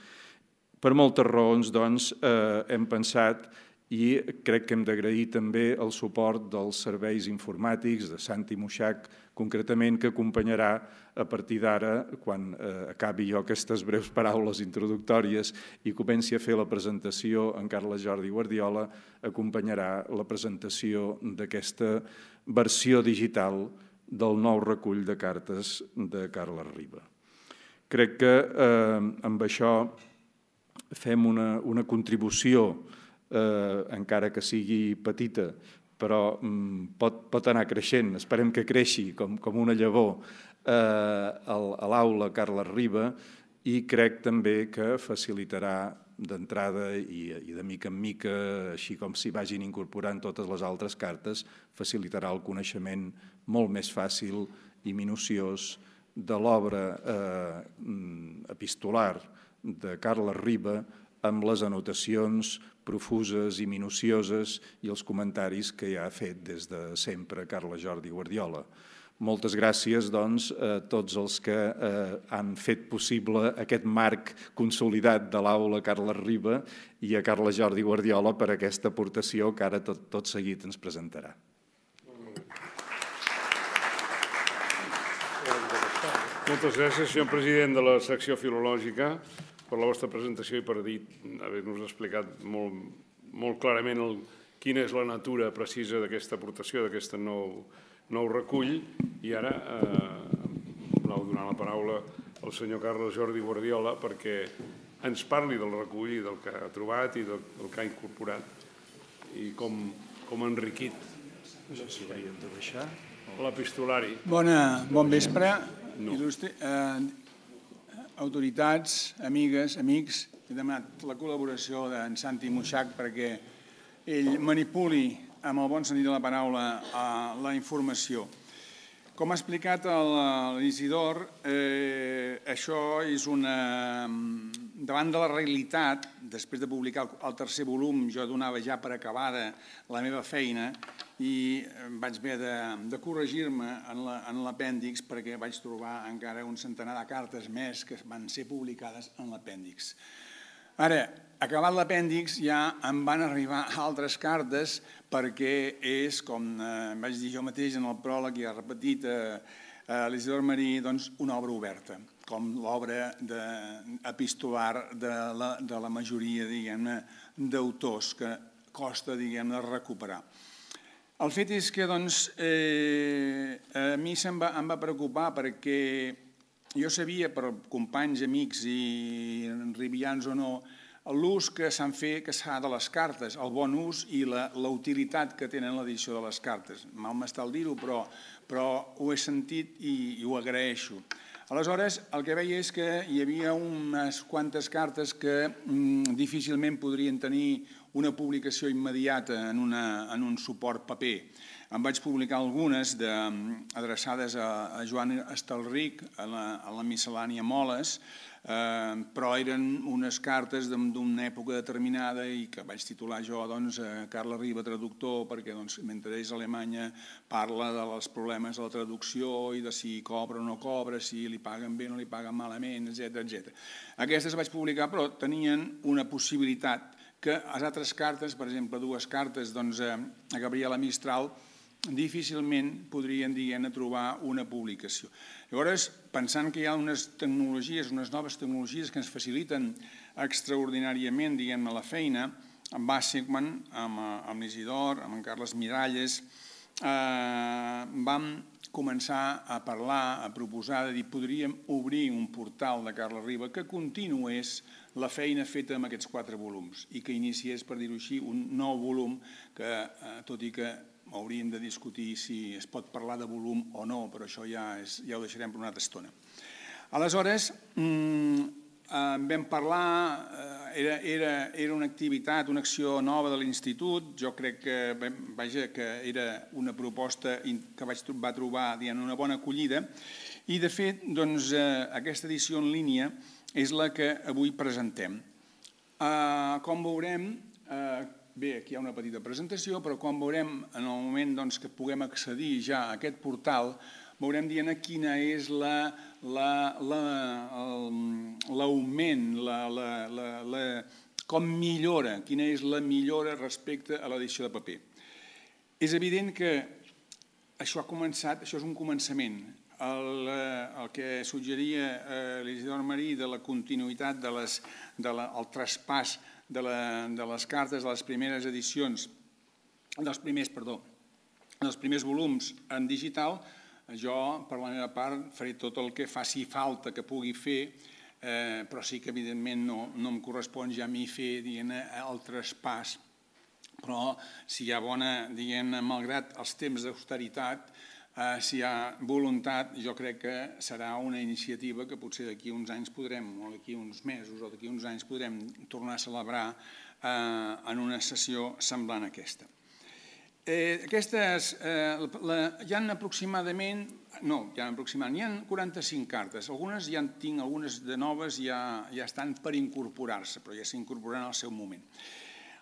Per moltes raons, doncs, eh, hem pensat que i crec que hem d'agrair també el suport dels serveis informàtics de Santi Moixac, concretament, que acompanyarà a partir d'ara, quan eh, acabi jo aquestes breus paraules introductòries i comenci a fer la presentació en Carles Jordi Guardiola, acompanyarà la presentació d'aquesta versió digital del nou recull de cartes de Carles Riba. Crec que eh, amb això fem una, una contribució a eh, encara que sigui petita, però mm, pot, pot anar creixent, esperem que creixi com, com una llavor eh, a l'aula Carles Riba i crec també que facilitarà d'entrada i, i de mica en mica, així com s'hi vagin incorporant totes les altres cartes, facilitarà el coneixement molt més fàcil i minuciós de l'obra eh, mm, epistolar de Carles Riba amb les anotacions profuses i minucioses i els comentaris que ja ha fet des de sempre Carla Jordi Guardiola. Moltes gràcies doncs, a tots els que eh, han fet possible aquest marc consolidat de l'aula Carles Riba i a Carla Jordi Guardiola per aquesta aportació que ara tot, tot seguit ens presentarà. Moltes gràcies, senyor president de la secció filològica per la vostra presentació i per haver-nos explicat molt, molt clarament el, quina és la natura precisa d'aquesta aportació, d'aquest nou, nou recull. I ara eh, anau donant la paraula al senyor Carles Jordi Guardiola perquè ens parli del recull i del que ha trobat i del, del que ha incorporat i com, com ha enriquit l'epistolari. Bona, bon vespre. No. Il·lustre, eh, autoritats, amigues, amics, he demanat la col·laboració d'en Santi Moixac perquè ell manipuli amb el bon sentit de la paraula eh, la informació. Com ha explicat l'Isidor, eh, això és una... Mm, davant de la realitat, després de publicar el tercer volum, jo donava ja per acabada la meva feina i eh, vaig haver de, de corregir-me en l'apèndix la, perquè vaig trobar encara un centenar de cartes més que van ser publicades en l'apèndix. Ara, Acabat l'apèndix ja em van arribar altres cartes perquè és, com eh, vaig dir jo mateix en el pròleg i ha repetit a eh, eh, l'Isidor Marí, doncs, una obra oberta, com l'obra epistolar de la, de la majoria d'autors que costa diguem-ne recuperar. El fet és que doncs, eh, a mi em va, em va preocupar perquè jo sabia per companys, amics i ribians o no, l'ús que s'han fet que s'ha de les cartes, el bon ús i la, la utilitat que tenen l'edició de les cartes. Mal m'està el dir-ho, però, però ho he sentit i, ho agraeixo. Aleshores, el que veia és que hi havia unes quantes cartes que mm, difícilment podrien tenir una publicació immediata en, una, en un suport paper. En vaig publicar algunes de, mm, adreçades a, a Joan Estalric, a la, a la miscel·lània Moles, eh, però eren unes cartes d'una època determinada i que vaig titular jo doncs, a eh, Carla Riba, traductor, perquè doncs, mentre és a Alemanya parla dels problemes de la traducció i de si cobra o no cobra, si li paguen bé o no li paguen malament, etc etc. Aquestes vaig publicar, però tenien una possibilitat que les altres cartes, per exemple, dues cartes doncs, eh, a Gabriela Mistral, difícilment podrien diguem, trobar una publicació. Llavors, pensant que hi ha unes tecnologies, unes noves tecnologies que ens faciliten extraordinàriament diguem la feina, amb Bassigman, amb, eh, amb l'Isidor, amb en Carles Miralles, eh, vam començar a parlar, a proposar, de dir, podríem obrir un portal de Carles Riba que continués la feina feta amb aquests quatre volums i que iniciés, per dir-ho així, un nou volum que, eh, tot i que hauríem de discutir si es pot parlar de volum o no, però això ja, és, ja ho deixarem per una altra estona. Aleshores, mmm, vam parlar, eh, era, era, era una activitat, una acció nova de l'Institut, jo crec que, vaja, que era una proposta que vaig va trobar dient, una bona acollida, i de fet doncs, eh, aquesta edició en línia és la que avui presentem. Com veurem, Bé, aquí hi ha una petita presentació, però quan veurem en el moment doncs, que puguem accedir ja a aquest portal, veurem dient quina és l'augment, la, la, la, com millora, quina és la millora respecte a l'edició de paper. És evident que això ha començat, això és un començament. El, eh, el que suggeria eh, l'Isidor Marí de la continuïtat, del de la, traspàs de, la, de les cartes de les primeres edicions, dels primers, perdó, dels primers volums en digital, jo, per la meva part, faré tot el que faci falta que pugui fer, eh, però sí que, evidentment, no, no em correspon ja a mi fer, diguem el traspàs. Però si hi ha bona, diguem malgrat els temps d'austeritat, Eh, si hi ha voluntat, jo crec que serà una iniciativa que potser d'aquí uns anys podrem, o d'aquí uns mesos, o d'aquí uns anys podrem tornar a celebrar eh, en una sessió semblant a aquesta. Eh, aquestes, eh, la, hi han aproximadament, no, hi han aproximadament, hi han 45 cartes, algunes ja en tinc, algunes de noves ja, ja estan per incorporar-se, però ja s'incorporaran al seu moment.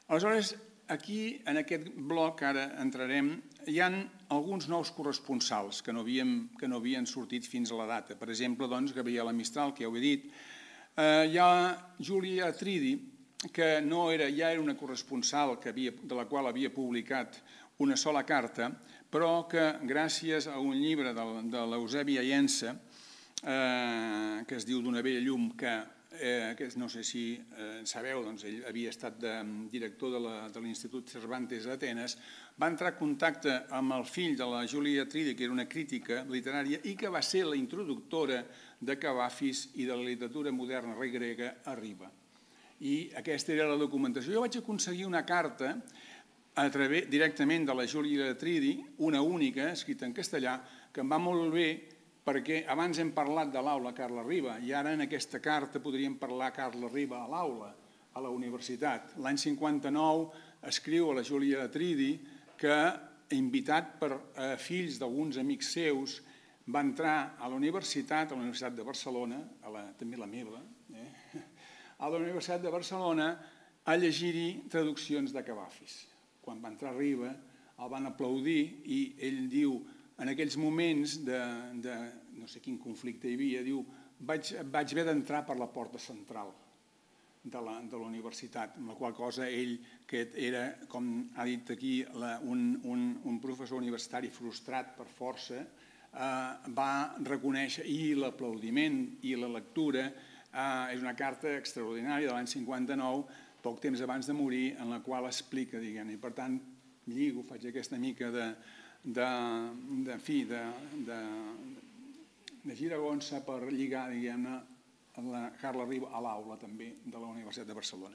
Aleshores, Aquí, en aquest bloc, ara entrarem, hi han alguns nous corresponsals que no, havíem, que no havien sortit fins a la data. Per exemple, doncs, Gabriela Mistral, que ja ho he dit. Eh, hi ha Júlia Tridi, que no era, ja era una corresponsal que havia, de la qual havia publicat una sola carta, però que gràcies a un llibre de, de l'Eusebi Aiensa, eh, que es diu D'una vella llum, que eh, que no sé si eh, sabeu, doncs, ell havia estat ehm, de, director de l'Institut Cervantes d'Atenes, va entrar en contacte amb el fill de la Júlia Tride, que era una crítica literària, i que va ser la introductora de Cavafis i de la literatura moderna rei grega a Riba. I aquesta era la documentació. Jo vaig aconseguir una carta a través, directament de la Júlia Tridi, una única, escrita en castellà, que em va molt bé perquè abans hem parlat de l'aula Carla Riba i ara en aquesta carta podríem parlar Carla Riba a l'aula, a la universitat. L'any 59 escriu a la Júlia Atridi que, invitat per eh, fills d'alguns amics seus, va entrar a la universitat, a la Universitat de Barcelona, a la, també la meva, eh? a la Universitat de Barcelona a llegir-hi traduccions de Cavafis. Quan va entrar Riba el van aplaudir i ell diu en aquells moments de, de no sé quin conflicte hi havia, diu, vaig, vaig haver d'entrar per la porta central de la, de universitat, amb la qual cosa ell, que era, com ha dit aquí, la, un, un, un professor universitari frustrat per força, eh, va reconèixer i l'aplaudiment i la lectura, eh, és una carta extraordinària de l'any 59, poc temps abans de morir, en la qual explica, diguem-ne, i per tant, lligo, faig aquesta mica de, de, de, fi, de, de, de giragonsa per lligar, diguem-ne, la Carla Riba a l'aula també de la Universitat de Barcelona.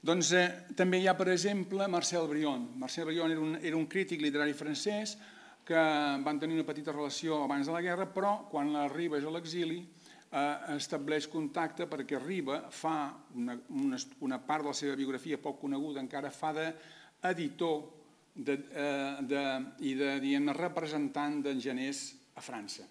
Doncs eh, també hi ha, per exemple, Marcel Brion. Marcel Brion era un, era un crític literari francès que van tenir una petita relació abans de la guerra, però quan la Riba és a l'exili eh, estableix contacte perquè Riba fa una, una, una part de la seva biografia poc coneguda, encara fa d'editor de, eh, de, i de diguem, representant d'enginyers a França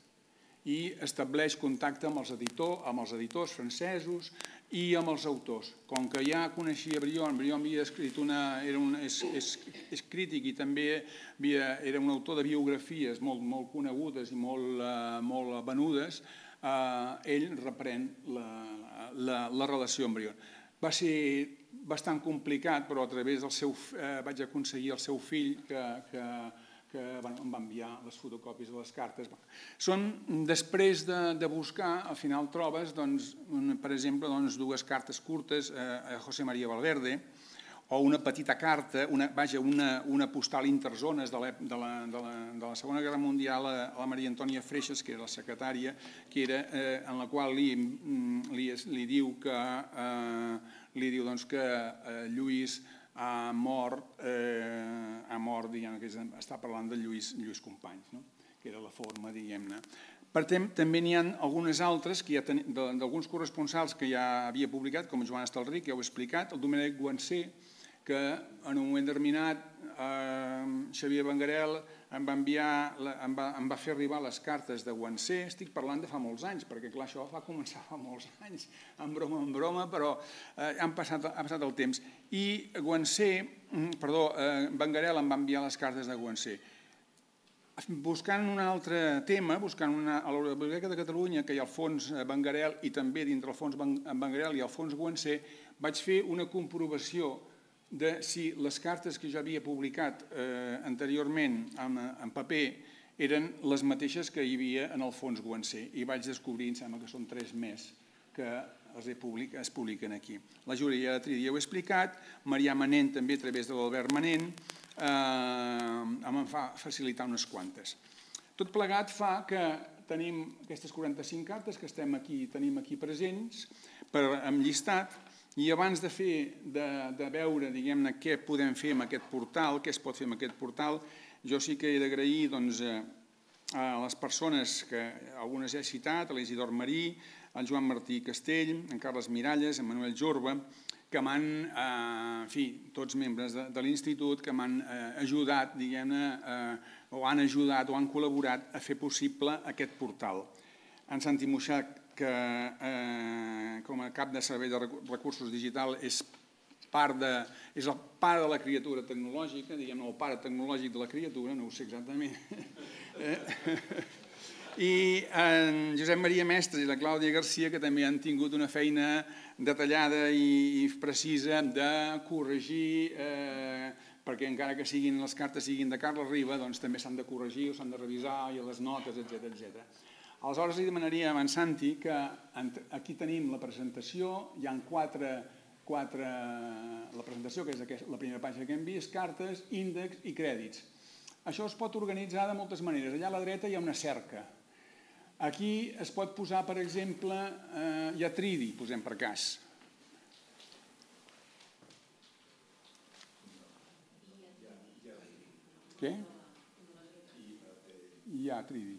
i estableix contacte amb els, editor, amb els editors francesos i amb els autors. Com que ja coneixia Brion, Brion havia escrit una, era un, és, és, és crític i també havia, era un autor de biografies molt, molt conegudes i molt, eh, molt venudes, eh, ell reprèn la, la, la relació amb Brion. Va ser bastant complicat, però a través del seu, eh, vaig aconseguir el seu fill que, que, que bueno, em va enviar les fotocòpies de les cartes. són, després de, de buscar, al final trobes, doncs, un, per exemple, doncs, dues cartes curtes eh, a José María Valverde, o una petita carta, una, vaja, una, una postal interzones de la, de, la, de, la, de la Segona Guerra Mundial a, a la Maria Antònia Freixas, que era la secretària, que era, eh, en la qual li, mm, li, li diu que eh, li diu doncs, que eh, Lluís ha mort, eh, ha mort diguem, que està parlant de Lluís, Lluís Companys, no? que era la forma, diguem-ne. Per tant, també n'hi ha algunes altres que ja d'alguns corresponsals que ja havia publicat, com Joan Estalric, ja ho he explicat, el Domènec Guancé, que en un moment determinat eh, Xavier Bengarel em va, enviar, em va, em va fer arribar les cartes de Guancé, estic parlant de fa molts anys, perquè clar, això va començar fa molts anys, en broma, en broma, però eh, han passat, ha passat el temps. I Guancé, mm, perdó, eh, Bengarel em va enviar les cartes de Guancé. Buscant un altre tema, buscant una, a la Biblioteca de Catalunya, que hi ha el fons eh, Bengarel i també dintre el fons Bengarel i el fons Guancé, vaig fer una comprovació de si les cartes que jo havia publicat eh, anteriorment en, eh, en paper eren les mateixes que hi havia en el fons Guancer. I vaig descobrir, em sembla que són tres més, que els es publiquen aquí. La Júlia Latri ja ho he explicat, Maria Manent també a través de l'Albert Manent, eh, em fa facilitar unes quantes. Tot plegat fa que tenim aquestes 45 cartes que estem aquí, tenim aquí presents per, amb llistat, i abans de, fer, de, de veure diguem-ne què podem fer amb aquest portal, què es pot fer amb aquest portal, jo sí que he d'agrair doncs, eh, a les persones que algunes he citat, a l'Isidor Marí, al Joan Martí Castell, en Carles Miralles, en Manuel Jorba, que m'han, eh, en fi, tots membres de, de l'Institut, que m'han eh, ajudat, diguem-ne, eh, o han ajudat o han col·laborat a fer possible aquest portal. En Santi Moixac que eh, com a cap de servei de recursos digital és part de, és el pare de la criatura tecnològica, diguem-ne, el pare tecnològic de la criatura, no ho sé exactament. Eh, I en Josep Maria Mestres i la Clàudia Garcia que també han tingut una feina detallada i, precisa de corregir, eh, perquè encara que siguin les cartes siguin de Carles Riba, doncs també s'han de corregir o s'han de revisar i les notes, etc etc. Aleshores li demanaria a en Santi que aquí tenim la presentació, hi han quatre, quatre la presentació, que és aquesta, la primera pàgina que hem vist, cartes, índex i crèdits. Això es pot organitzar de moltes maneres. Allà a la dreta hi ha una cerca. Aquí es pot posar, per exemple, eh, hi ha tridi, posem per cas. Què? Hi ha tridi.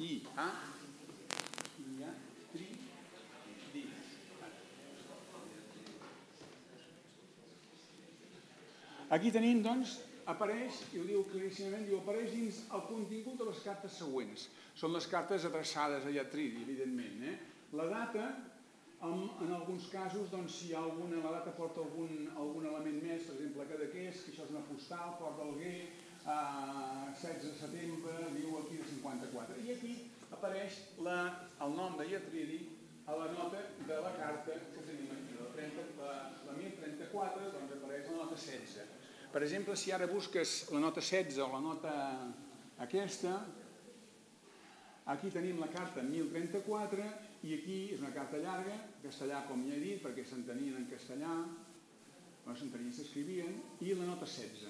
I, A, I, A, tri, di. Aquí tenim, doncs, apareix, i ho diu claríssimament, diu, apareix dins el contingut de les cartes següents. Són les cartes adreçades a Iatridi, evidentment. Eh? La data, en, en alguns casos, doncs, si alguna, la data porta algun, algun element més, per exemple, cada que això és una postal, porta d'Alguer, 16 de setembre, diu aquí de 54. I aquí apareix la, el nom de Iatridi a la nota de la carta que tenim aquí, la, 30, la, la 1034, doncs apareix la nota 16. Per exemple, si ara busques la nota 16 o la nota aquesta, Aquí tenim la carta 1034 i aquí és una carta llarga, castellà com ja he dit, perquè s'entenien en castellà, les s'entenien s'escrivien, i la nota 16.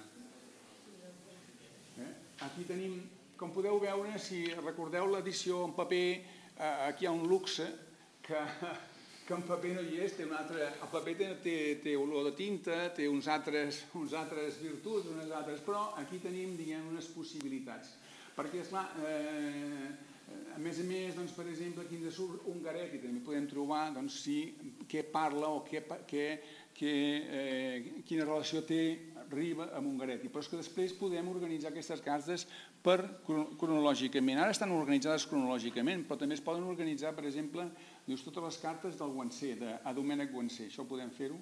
Aquí tenim, com podeu veure, si recordeu l'edició en paper, eh, aquí hi ha un luxe que, que en paper no hi és, té un altre, el paper té, té, té olor de tinta, té uns altres, uns altres virtuts, unes altres, però aquí tenim, diguem, unes possibilitats. Perquè, esclar, eh, a més a més, doncs, per exemple, aquí ens surt un garet i també podem trobar doncs, si, què parla o què, què que, eh, quina relació té Riba amb Ungaretti, però és que després podem organitzar aquestes cartes per, cronològicament. Ara estan organitzades cronològicament, però també es poden organitzar, per exemple, dius, totes les cartes del Guancé, de, a Domènec Guancé. això podem fer-ho?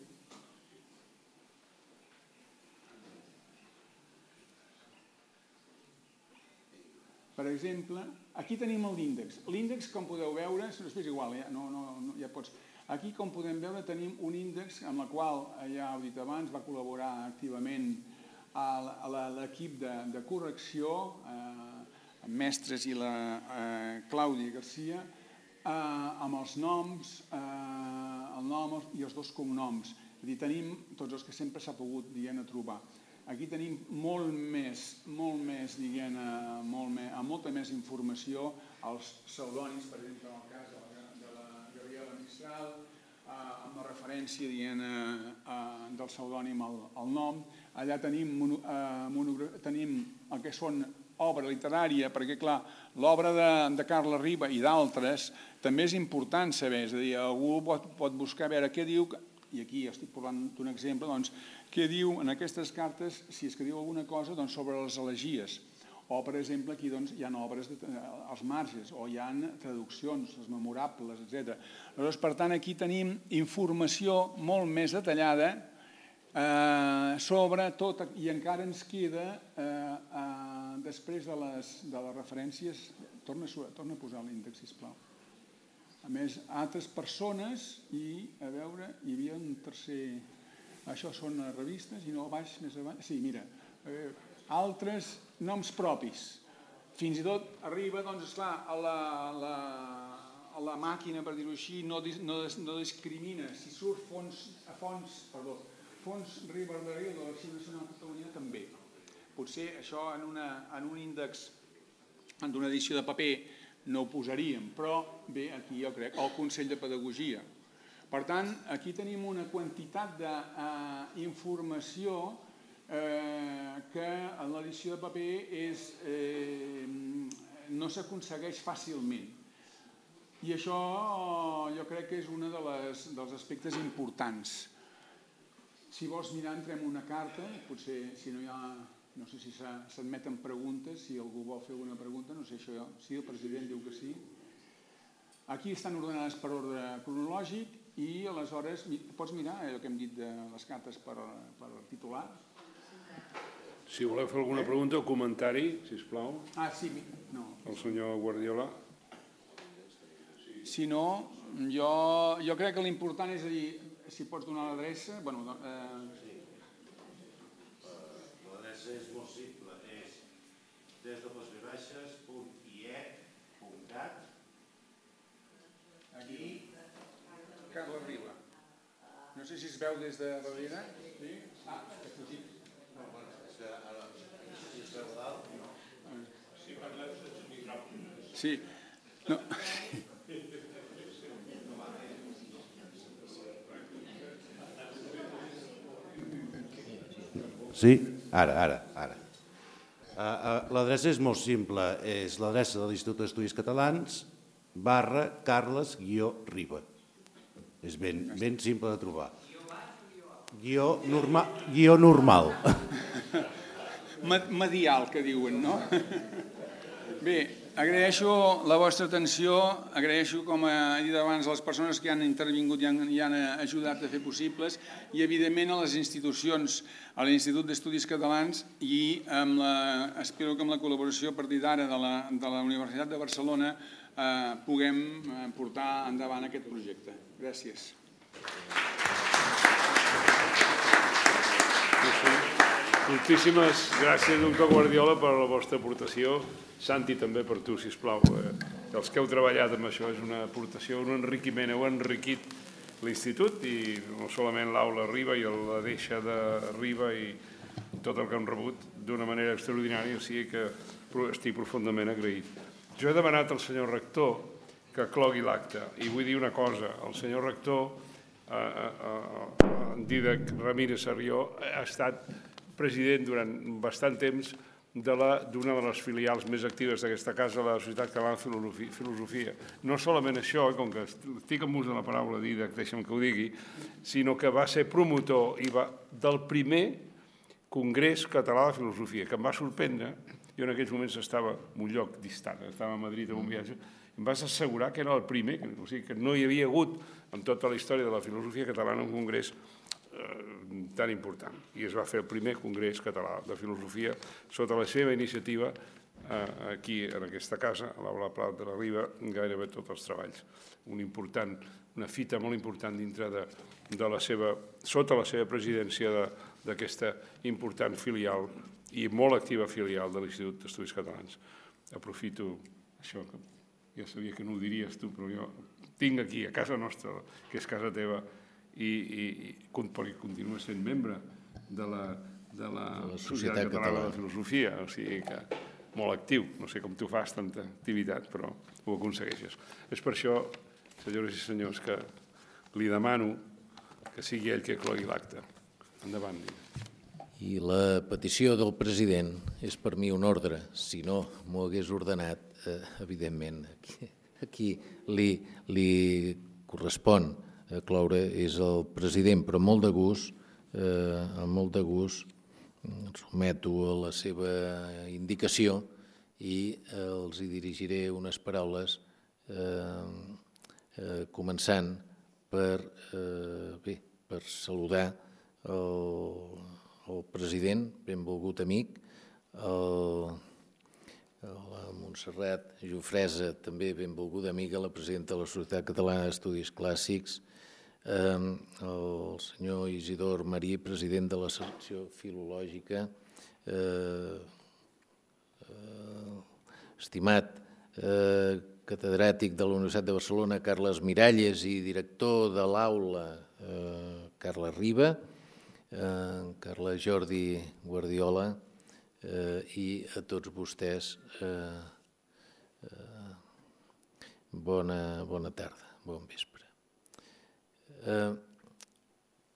Per exemple, aquí tenim l'índex. L'índex, com podeu veure, és després igual, ja, eh? no, no, ja pots... Aquí, com podem veure, tenim un índex amb el qual, eh, ja ho he dit abans, va col·laborar activament l'equip de, de correcció, eh, mestres i la eh, Clàudia Garcia, eh, amb els noms, eh, el nom i els dos cognoms. És dir, tenim tots els que sempre s'ha pogut, diguem-ne, trobar. Aquí tenim molt més, molt més, diguem-ne, molt més, amb molta més informació, els pseudònims, per exemple, en el cas musical eh, amb la referència dient, eh, eh, del pseudònim al, al nom. Allà tenim, mono, eh, tenim el que són obra literària, perquè clar, l'obra de, de Carla Riba i d'altres també és important saber, és a dir, algú pot, pot buscar a veure què diu, i aquí estic parlant d'un exemple, doncs, què diu en aquestes cartes, si és que diu alguna cosa, doncs, sobre les elegies. O, per exemple, aquí doncs, hi ha obres de, eh, als marges, o hi ha traduccions, les memorables, etc. Aleshores, per tant, aquí tenim informació molt més detallada eh, sobre tot, i encara ens queda, eh, eh, després de les, de les referències, torna, torna a posar l'índex, sisplau. A més, altres persones, i a veure, hi havia un tercer... Això són les revistes, i no, baix, més avall... Sí, mira, eh, altres noms propis. Fins i tot arriba, doncs, esclar, a la, la, a la màquina, per dir-ho així, no, no, no discrimina. Si surt fons, a fons, perdó, fons River de Rio de l'Arxiu Nacional de Catalunya també. Potser això en, una, en un índex d'una edició de paper no ho posaríem, però bé, aquí jo crec, el Consell de Pedagogia. Per tant, aquí tenim una quantitat d'informació eh, eh, que en l'edició de paper és, eh, no s'aconsegueix fàcilment. I això eh, jo crec que és un dels aspectes importants. Si vols mirar, entrem una carta, potser si no hi ha... No sé si s'admeten preguntes, si algú vol fer alguna pregunta, no sé això jo. Sí, el president diu que sí. Aquí estan ordenades per ordre cronològic i aleshores pots mirar eh, el que hem dit de les cartes per, per titular, si voleu fer alguna pregunta o comentari, si us plau. Ah, sí, no. El senyor Guardiola. Si no, jo, jo crec que l'important és dir, si pots donar eh, l'adreça, bueno, eh, és molt simple, és des de les vivaixes.iet.cat aquí Carla Vila. No sé si es veu des de Baviera. Sí? Ah, és possible. Sí. No. Sí. sí, ara, ara, ara. Ah, ah, l'adreça és molt simple, és l'adreça de l'Institut d'Estudis Catalans barra Carles guió Riba. És ben, ben simple de trobar. Guió normal. Guió normal medial que diuen, no? Bé, agraeixo la vostra atenció, agraeixo, com he dit abans, les persones que han intervingut i han, i han ajudat a fer possibles i, evidentment, a les institucions, a l'Institut d'Estudis Catalans i amb la, espero que amb la col·laboració a partir d'ara de, la, de la Universitat de Barcelona eh, puguem eh, portar endavant aquest projecte. Gràcies. Gràcies. Moltíssimes gràcies, doctor Guardiola, per la vostra aportació. Santi, també per tu, si plau. Eh, els que heu treballat amb això és una aportació, un enriquiment. Heu enriquit l'institut i no solament l'aula arriba i la deixa de i tot el que hem rebut d'una manera extraordinària, o sigui que estic profundament agraït. Jo he demanat al senyor rector que clogui l'acte i vull dir una cosa, el senyor rector eh, eh, en Didac Ramírez Sarrió ha estat president durant bastant temps d'una de, de les filials més actives d'aquesta casa, la Societat Catalana de Filosofia. No solament això, eh, com que estic amb ús de la paraula dida, deixa'm que ho digui, sinó que va ser promotor i va, del primer Congrés Català de Filosofia, que em va sorprendre. Jo en aquells moments estava en un lloc distant, estava a Madrid en un viatge, em vas assegurar que era el primer, o sigui, que no hi havia hagut en tota la història de la filosofia catalana un congrés català Eh, tan important. I es va fer el primer Congrés Català de Filosofia sota la seva iniciativa eh, aquí, en aquesta casa, a l'Aula Prat de la Riba, gairebé tots els treballs. Un important, una fita molt important dintre de, de la seva, sota la seva presidència d'aquesta important filial i molt activa filial de l'Institut d'Estudis Catalans. Aprofito això que ja sabia que no ho diries tu, però jo tinc aquí, a casa nostra, que és casa teva, i, i, perquè continua sent membre de la, de la, la Societat Catalana de Filosofia, o sigui que molt actiu, no sé com tu fas tanta activitat, però ho aconsegueixes. És per això, senyores i senyors, que li demano que sigui ell que clogui l'acte. Endavant. I la petició del president és per mi un ordre. Si no m'ho hagués ordenat, eh, evidentment, aquí, aquí li, li correspon Eh, Cloure és el president, però molt de gust, eh, amb molt de gust, mm, someto a la seva indicació i eh, els hi dirigiré unes paraules eh, eh, començant per, eh, bé, per saludar el, el president, benvolgut amic, el, la Montserrat Jofresa, també benvolguda amiga, la presidenta de la Societat Catalana d'Estudis Clàssics, el senyor Isidor Marí, president de la secció filològica, eh, eh, estimat eh, catedràtic de la Universitat de Barcelona, Carles Miralles, i director de l'aula, eh, Carla Riba, eh, Carles Jordi Guardiola, eh, i a tots vostès bona, bona tarda, bon vespre. Eh,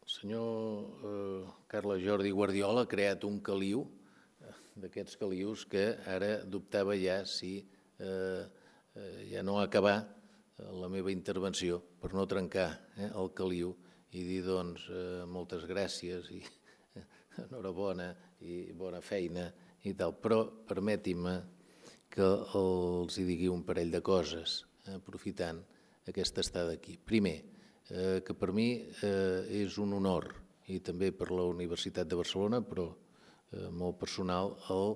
senyor eh, Carles Jordi Guardiola ha creat un caliu eh, d'aquests calius que ara dubtava ja si eh, eh ja no acabar eh, la meva intervenció per no trencar eh, el caliu i dir doncs eh, moltes gràcies i enhorabona i bona feina i tal, però permeti-me que els hi digui un parell de coses eh, aprofitant aquesta estada aquí. Primer, Eh, que per mi eh, és un honor i també per la Universitat de Barcelona, però eh, molt personal, el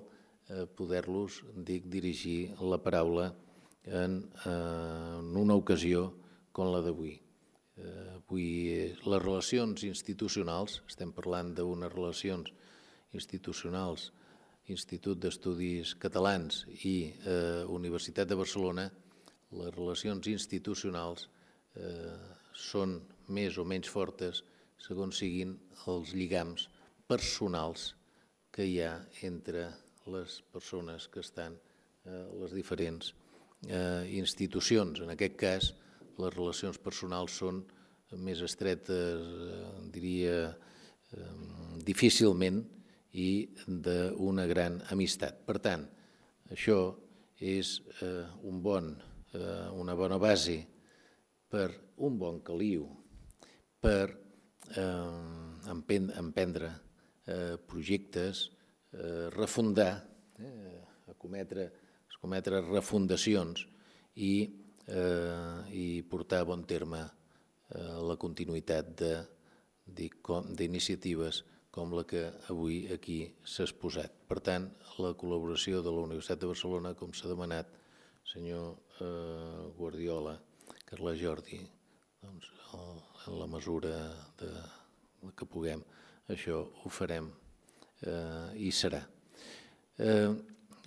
eh, poder-los dic dirigir la paraula en, eh, en una ocasió com la d'avui. Eh, avui les relacions institucionals, estem parlant d'unes relacions institucionals, Institut d'Estudis Catalans i eh, Universitat de Barcelona, les relacions institucionals eh, són més o menys fortes segons siguin els lligams personals que hi ha entre les persones que estan a les diferents eh, institucions. En aquest cas, les relacions personals són més estretes, eh, diria, eh, difícilment i d'una gran amistat. Per tant, això és un bon, una bona base per un bon caliu per eh, emprendre eh, projectes, eh, refundar, eh, acometre, acometre refundacions i, eh, i portar a bon terme eh, la continuïtat d'iniciatives com la que avui aquí s'ha exposat. Per tant, la col·laboració de la Universitat de Barcelona, com s'ha demanat, senyor eh, Guardiola, Carles Jordi, doncs, el, en la mesura de, de que puguem, això ho farem eh, i serà. Eh,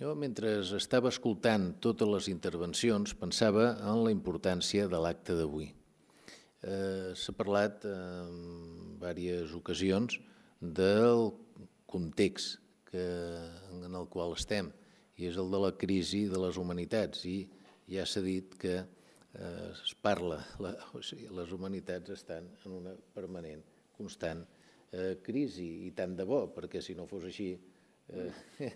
jo, mentre estava escoltant totes les intervencions, pensava en la importància de l'acte d'avui. Eh, S'ha parlat en diverses ocasions del context que, en el qual estem, i és el de la crisi de les humanitats, i ja s'ha dit que eh, Eh, es parla, la, o sigui, les humanitats estan en una permanent, constant eh, crisi, i tant de bo, perquè si no fos així, eh, eh,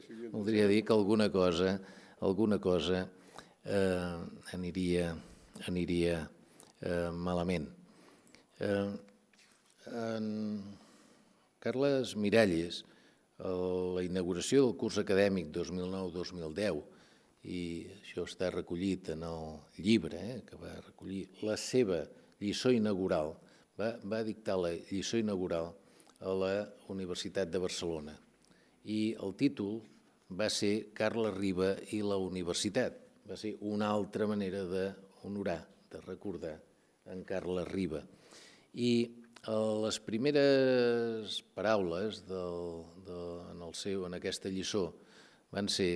voldria dir que alguna cosa, alguna cosa eh, aniria, aniria eh, malament. Eh, en Carles Miralles, la inauguració del curs acadèmic 2009-2010, i això està recollit en el llibre eh, que va recollir la seva lliçó inaugural, va, va dictar la lliçó inaugural a la Universitat de Barcelona i el títol va ser Carla Riba i la Universitat. Va ser una altra manera d'honorar, de recordar en Carla Riba. I eh, les primeres paraules del, de, en, el seu, en aquesta lliçó van ser,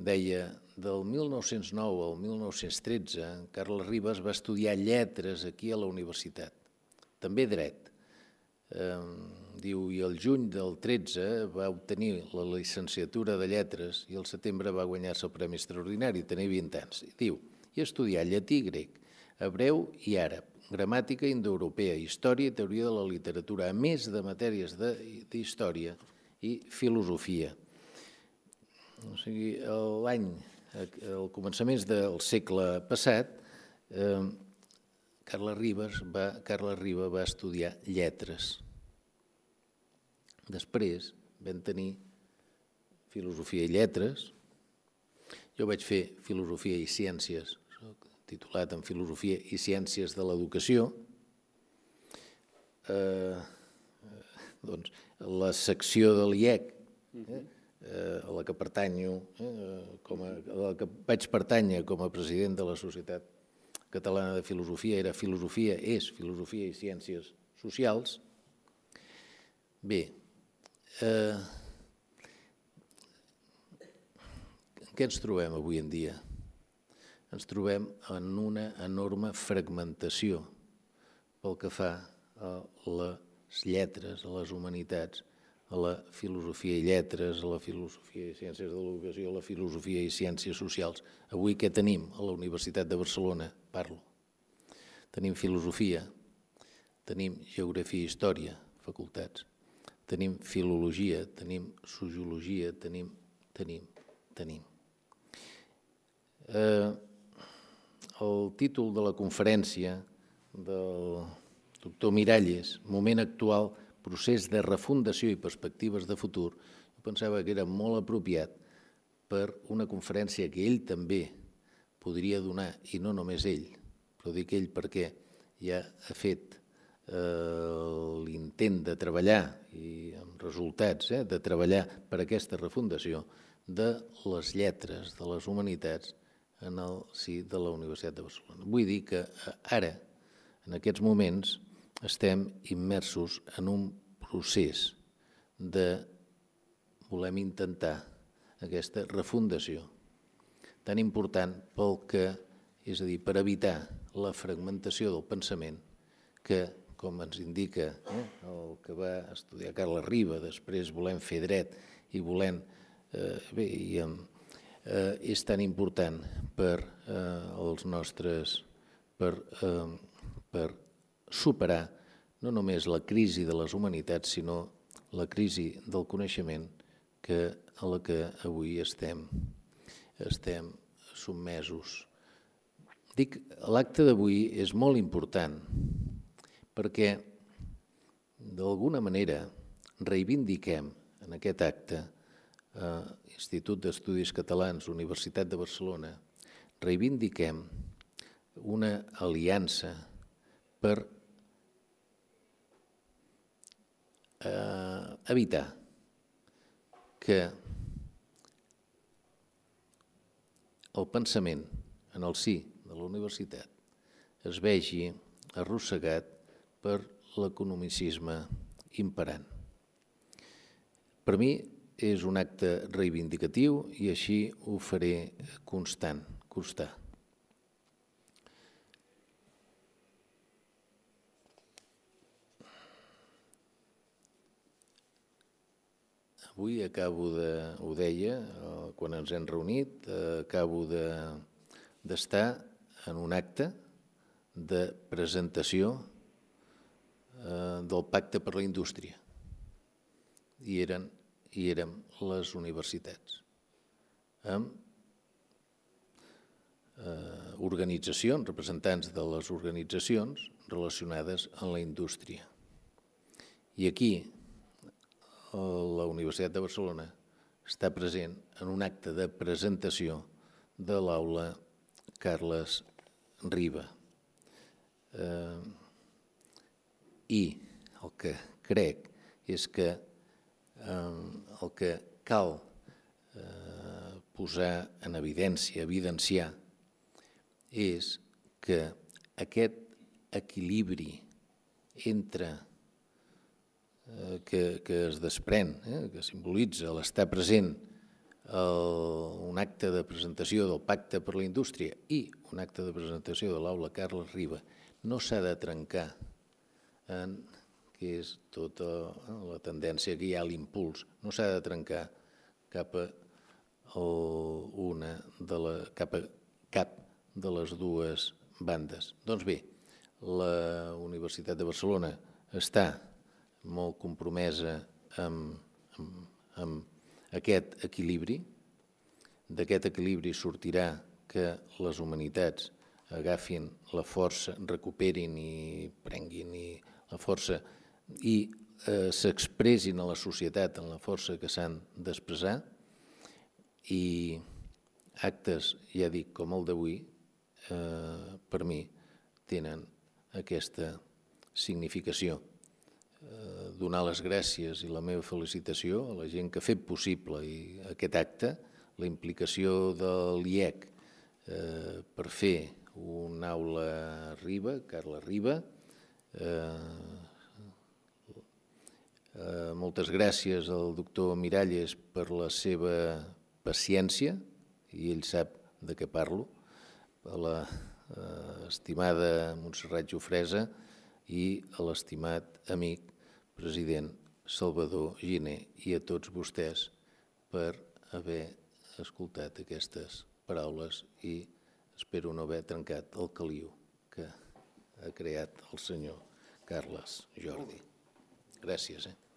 deia, del 1909 al 1913, Carles Ribas va estudiar lletres aquí a la universitat, també dret. Eh, diu, i el juny del 13 va obtenir la llicenciatura de lletres i el setembre va guanyar-se el Premi Extraordinari, tenia 20 anys. Diu, i estudiar llatí grec, hebreu i àrab, gramàtica indoeuropea, història i teoria de la literatura, a més de matèries d'història i filosofia. O sigui, l'any Eh, al començaments del segle passat, eh, Carla, Ribas va, Carla Riba va estudiar lletres. Després vam tenir filosofia i lletres. Jo vaig fer filosofia i ciències, soc titulat en filosofia i ciències de l'educació. Eh, eh doncs, la secció de l'IEC, eh, mhm. Eh, a la que pertanyo, eh, com a, a la que vaig pertànyer com a president de la Societat Catalana de Filosofia, era filosofia, és filosofia i ciències socials. Bé, eh, què ens trobem avui en dia? Ens trobem en una enorme fragmentació pel que fa a les lletres, a les humanitats, a la filosofia i lletres, a la filosofia i ciències de l'educació, a la filosofia i ciències socials. Avui què tenim a la Universitat de Barcelona? Parlo. Tenim filosofia, tenim geografia i història, facultats, tenim filologia, tenim sociologia, tenim, tenim, tenim. Eh, el títol de la conferència del doctor Miralles, Moment actual, procés de refundació i perspectives de futur, jo pensava que era molt apropiat per una conferència que ell també podria donar, i no només ell, però dic ell perquè ja ha fet eh, l'intent de treballar, i amb resultats, eh, de treballar per aquesta refundació de les lletres, de les humanitats, en el si sí, de la Universitat de Barcelona. Vull dir que eh, ara, en aquests moments, estem immersos en un procés de volem intentar aquesta refundació tan important pel que, és a dir, per evitar la fragmentació del pensament que, com ens indica eh, el que va estudiar Carla Riba, després volem fer dret i volem, eh, bé, i, eh, és tan important per eh, els nostres, per, eh, per superar no només la crisi de les humanitats, sinó la crisi del coneixement que, a la que avui estem, estem sotmesos. Dic, l'acte d'avui és molt important perquè, d'alguna manera, reivindiquem en aquest acte eh, Institut d'Estudis Catalans, Universitat de Barcelona, reivindiquem una aliança per eh, evitar que el pensament en el si de la universitat es vegi arrossegat per l'economicisme imperant. Per mi és un acte reivindicatiu i així ho faré constant, costar. Avui acabo de, ho deia, eh, quan ens hem reunit, eh, acabo d'estar de, en un acte de presentació eh, del Pacte per la Indústria. I eren, i érem les universitats, amb eh, organitzacions, representants de les organitzacions relacionades amb la indústria. I aquí, la Universitat de Barcelona està present en un acte de presentació de l'aula Carles Riba. Eh, I el que crec és que eh, el que cal eh, posar en evidència, evidenciar, és que aquest equilibri entre Eh, que, que es desprèn, eh, que simbolitza l'estar present el, un acte de presentació del Pacte per la Indústria i un acte de presentació de l'aula Carles Riba, no s'ha de trencar en que és tota eh, la tendència que hi ha a l'impuls, no s'ha de trencar cap a, una de la, cap a cap de les dues bandes. Doncs bé, la Universitat de Barcelona està molt compromesa amb, amb, amb aquest equilibri. D'aquest equilibri sortirà que les humanitats agafin la força, recuperin i prenguin i la força i eh, s'expressin a la societat en la força que s'han d'expressar i actes, ja dic, com el d'avui, eh, per mi tenen aquesta significació. Eh, donar les gràcies i la meva felicitació a la gent que ha fet possible aquest acte, la implicació de l'IEC eh, per fer una aula Riba, Carla Riba. Eh, eh, moltes gràcies al doctor Miralles per la seva paciència, i ell sap de què parlo, a la eh, estimada Montserrat Jofresa i a l'estimat amic president Salvador Giné i a tots vostès per haver escoltat aquestes paraules i espero no haver trencat el caliu que ha creat el senyor Carles Jordi. Gràcies. Eh?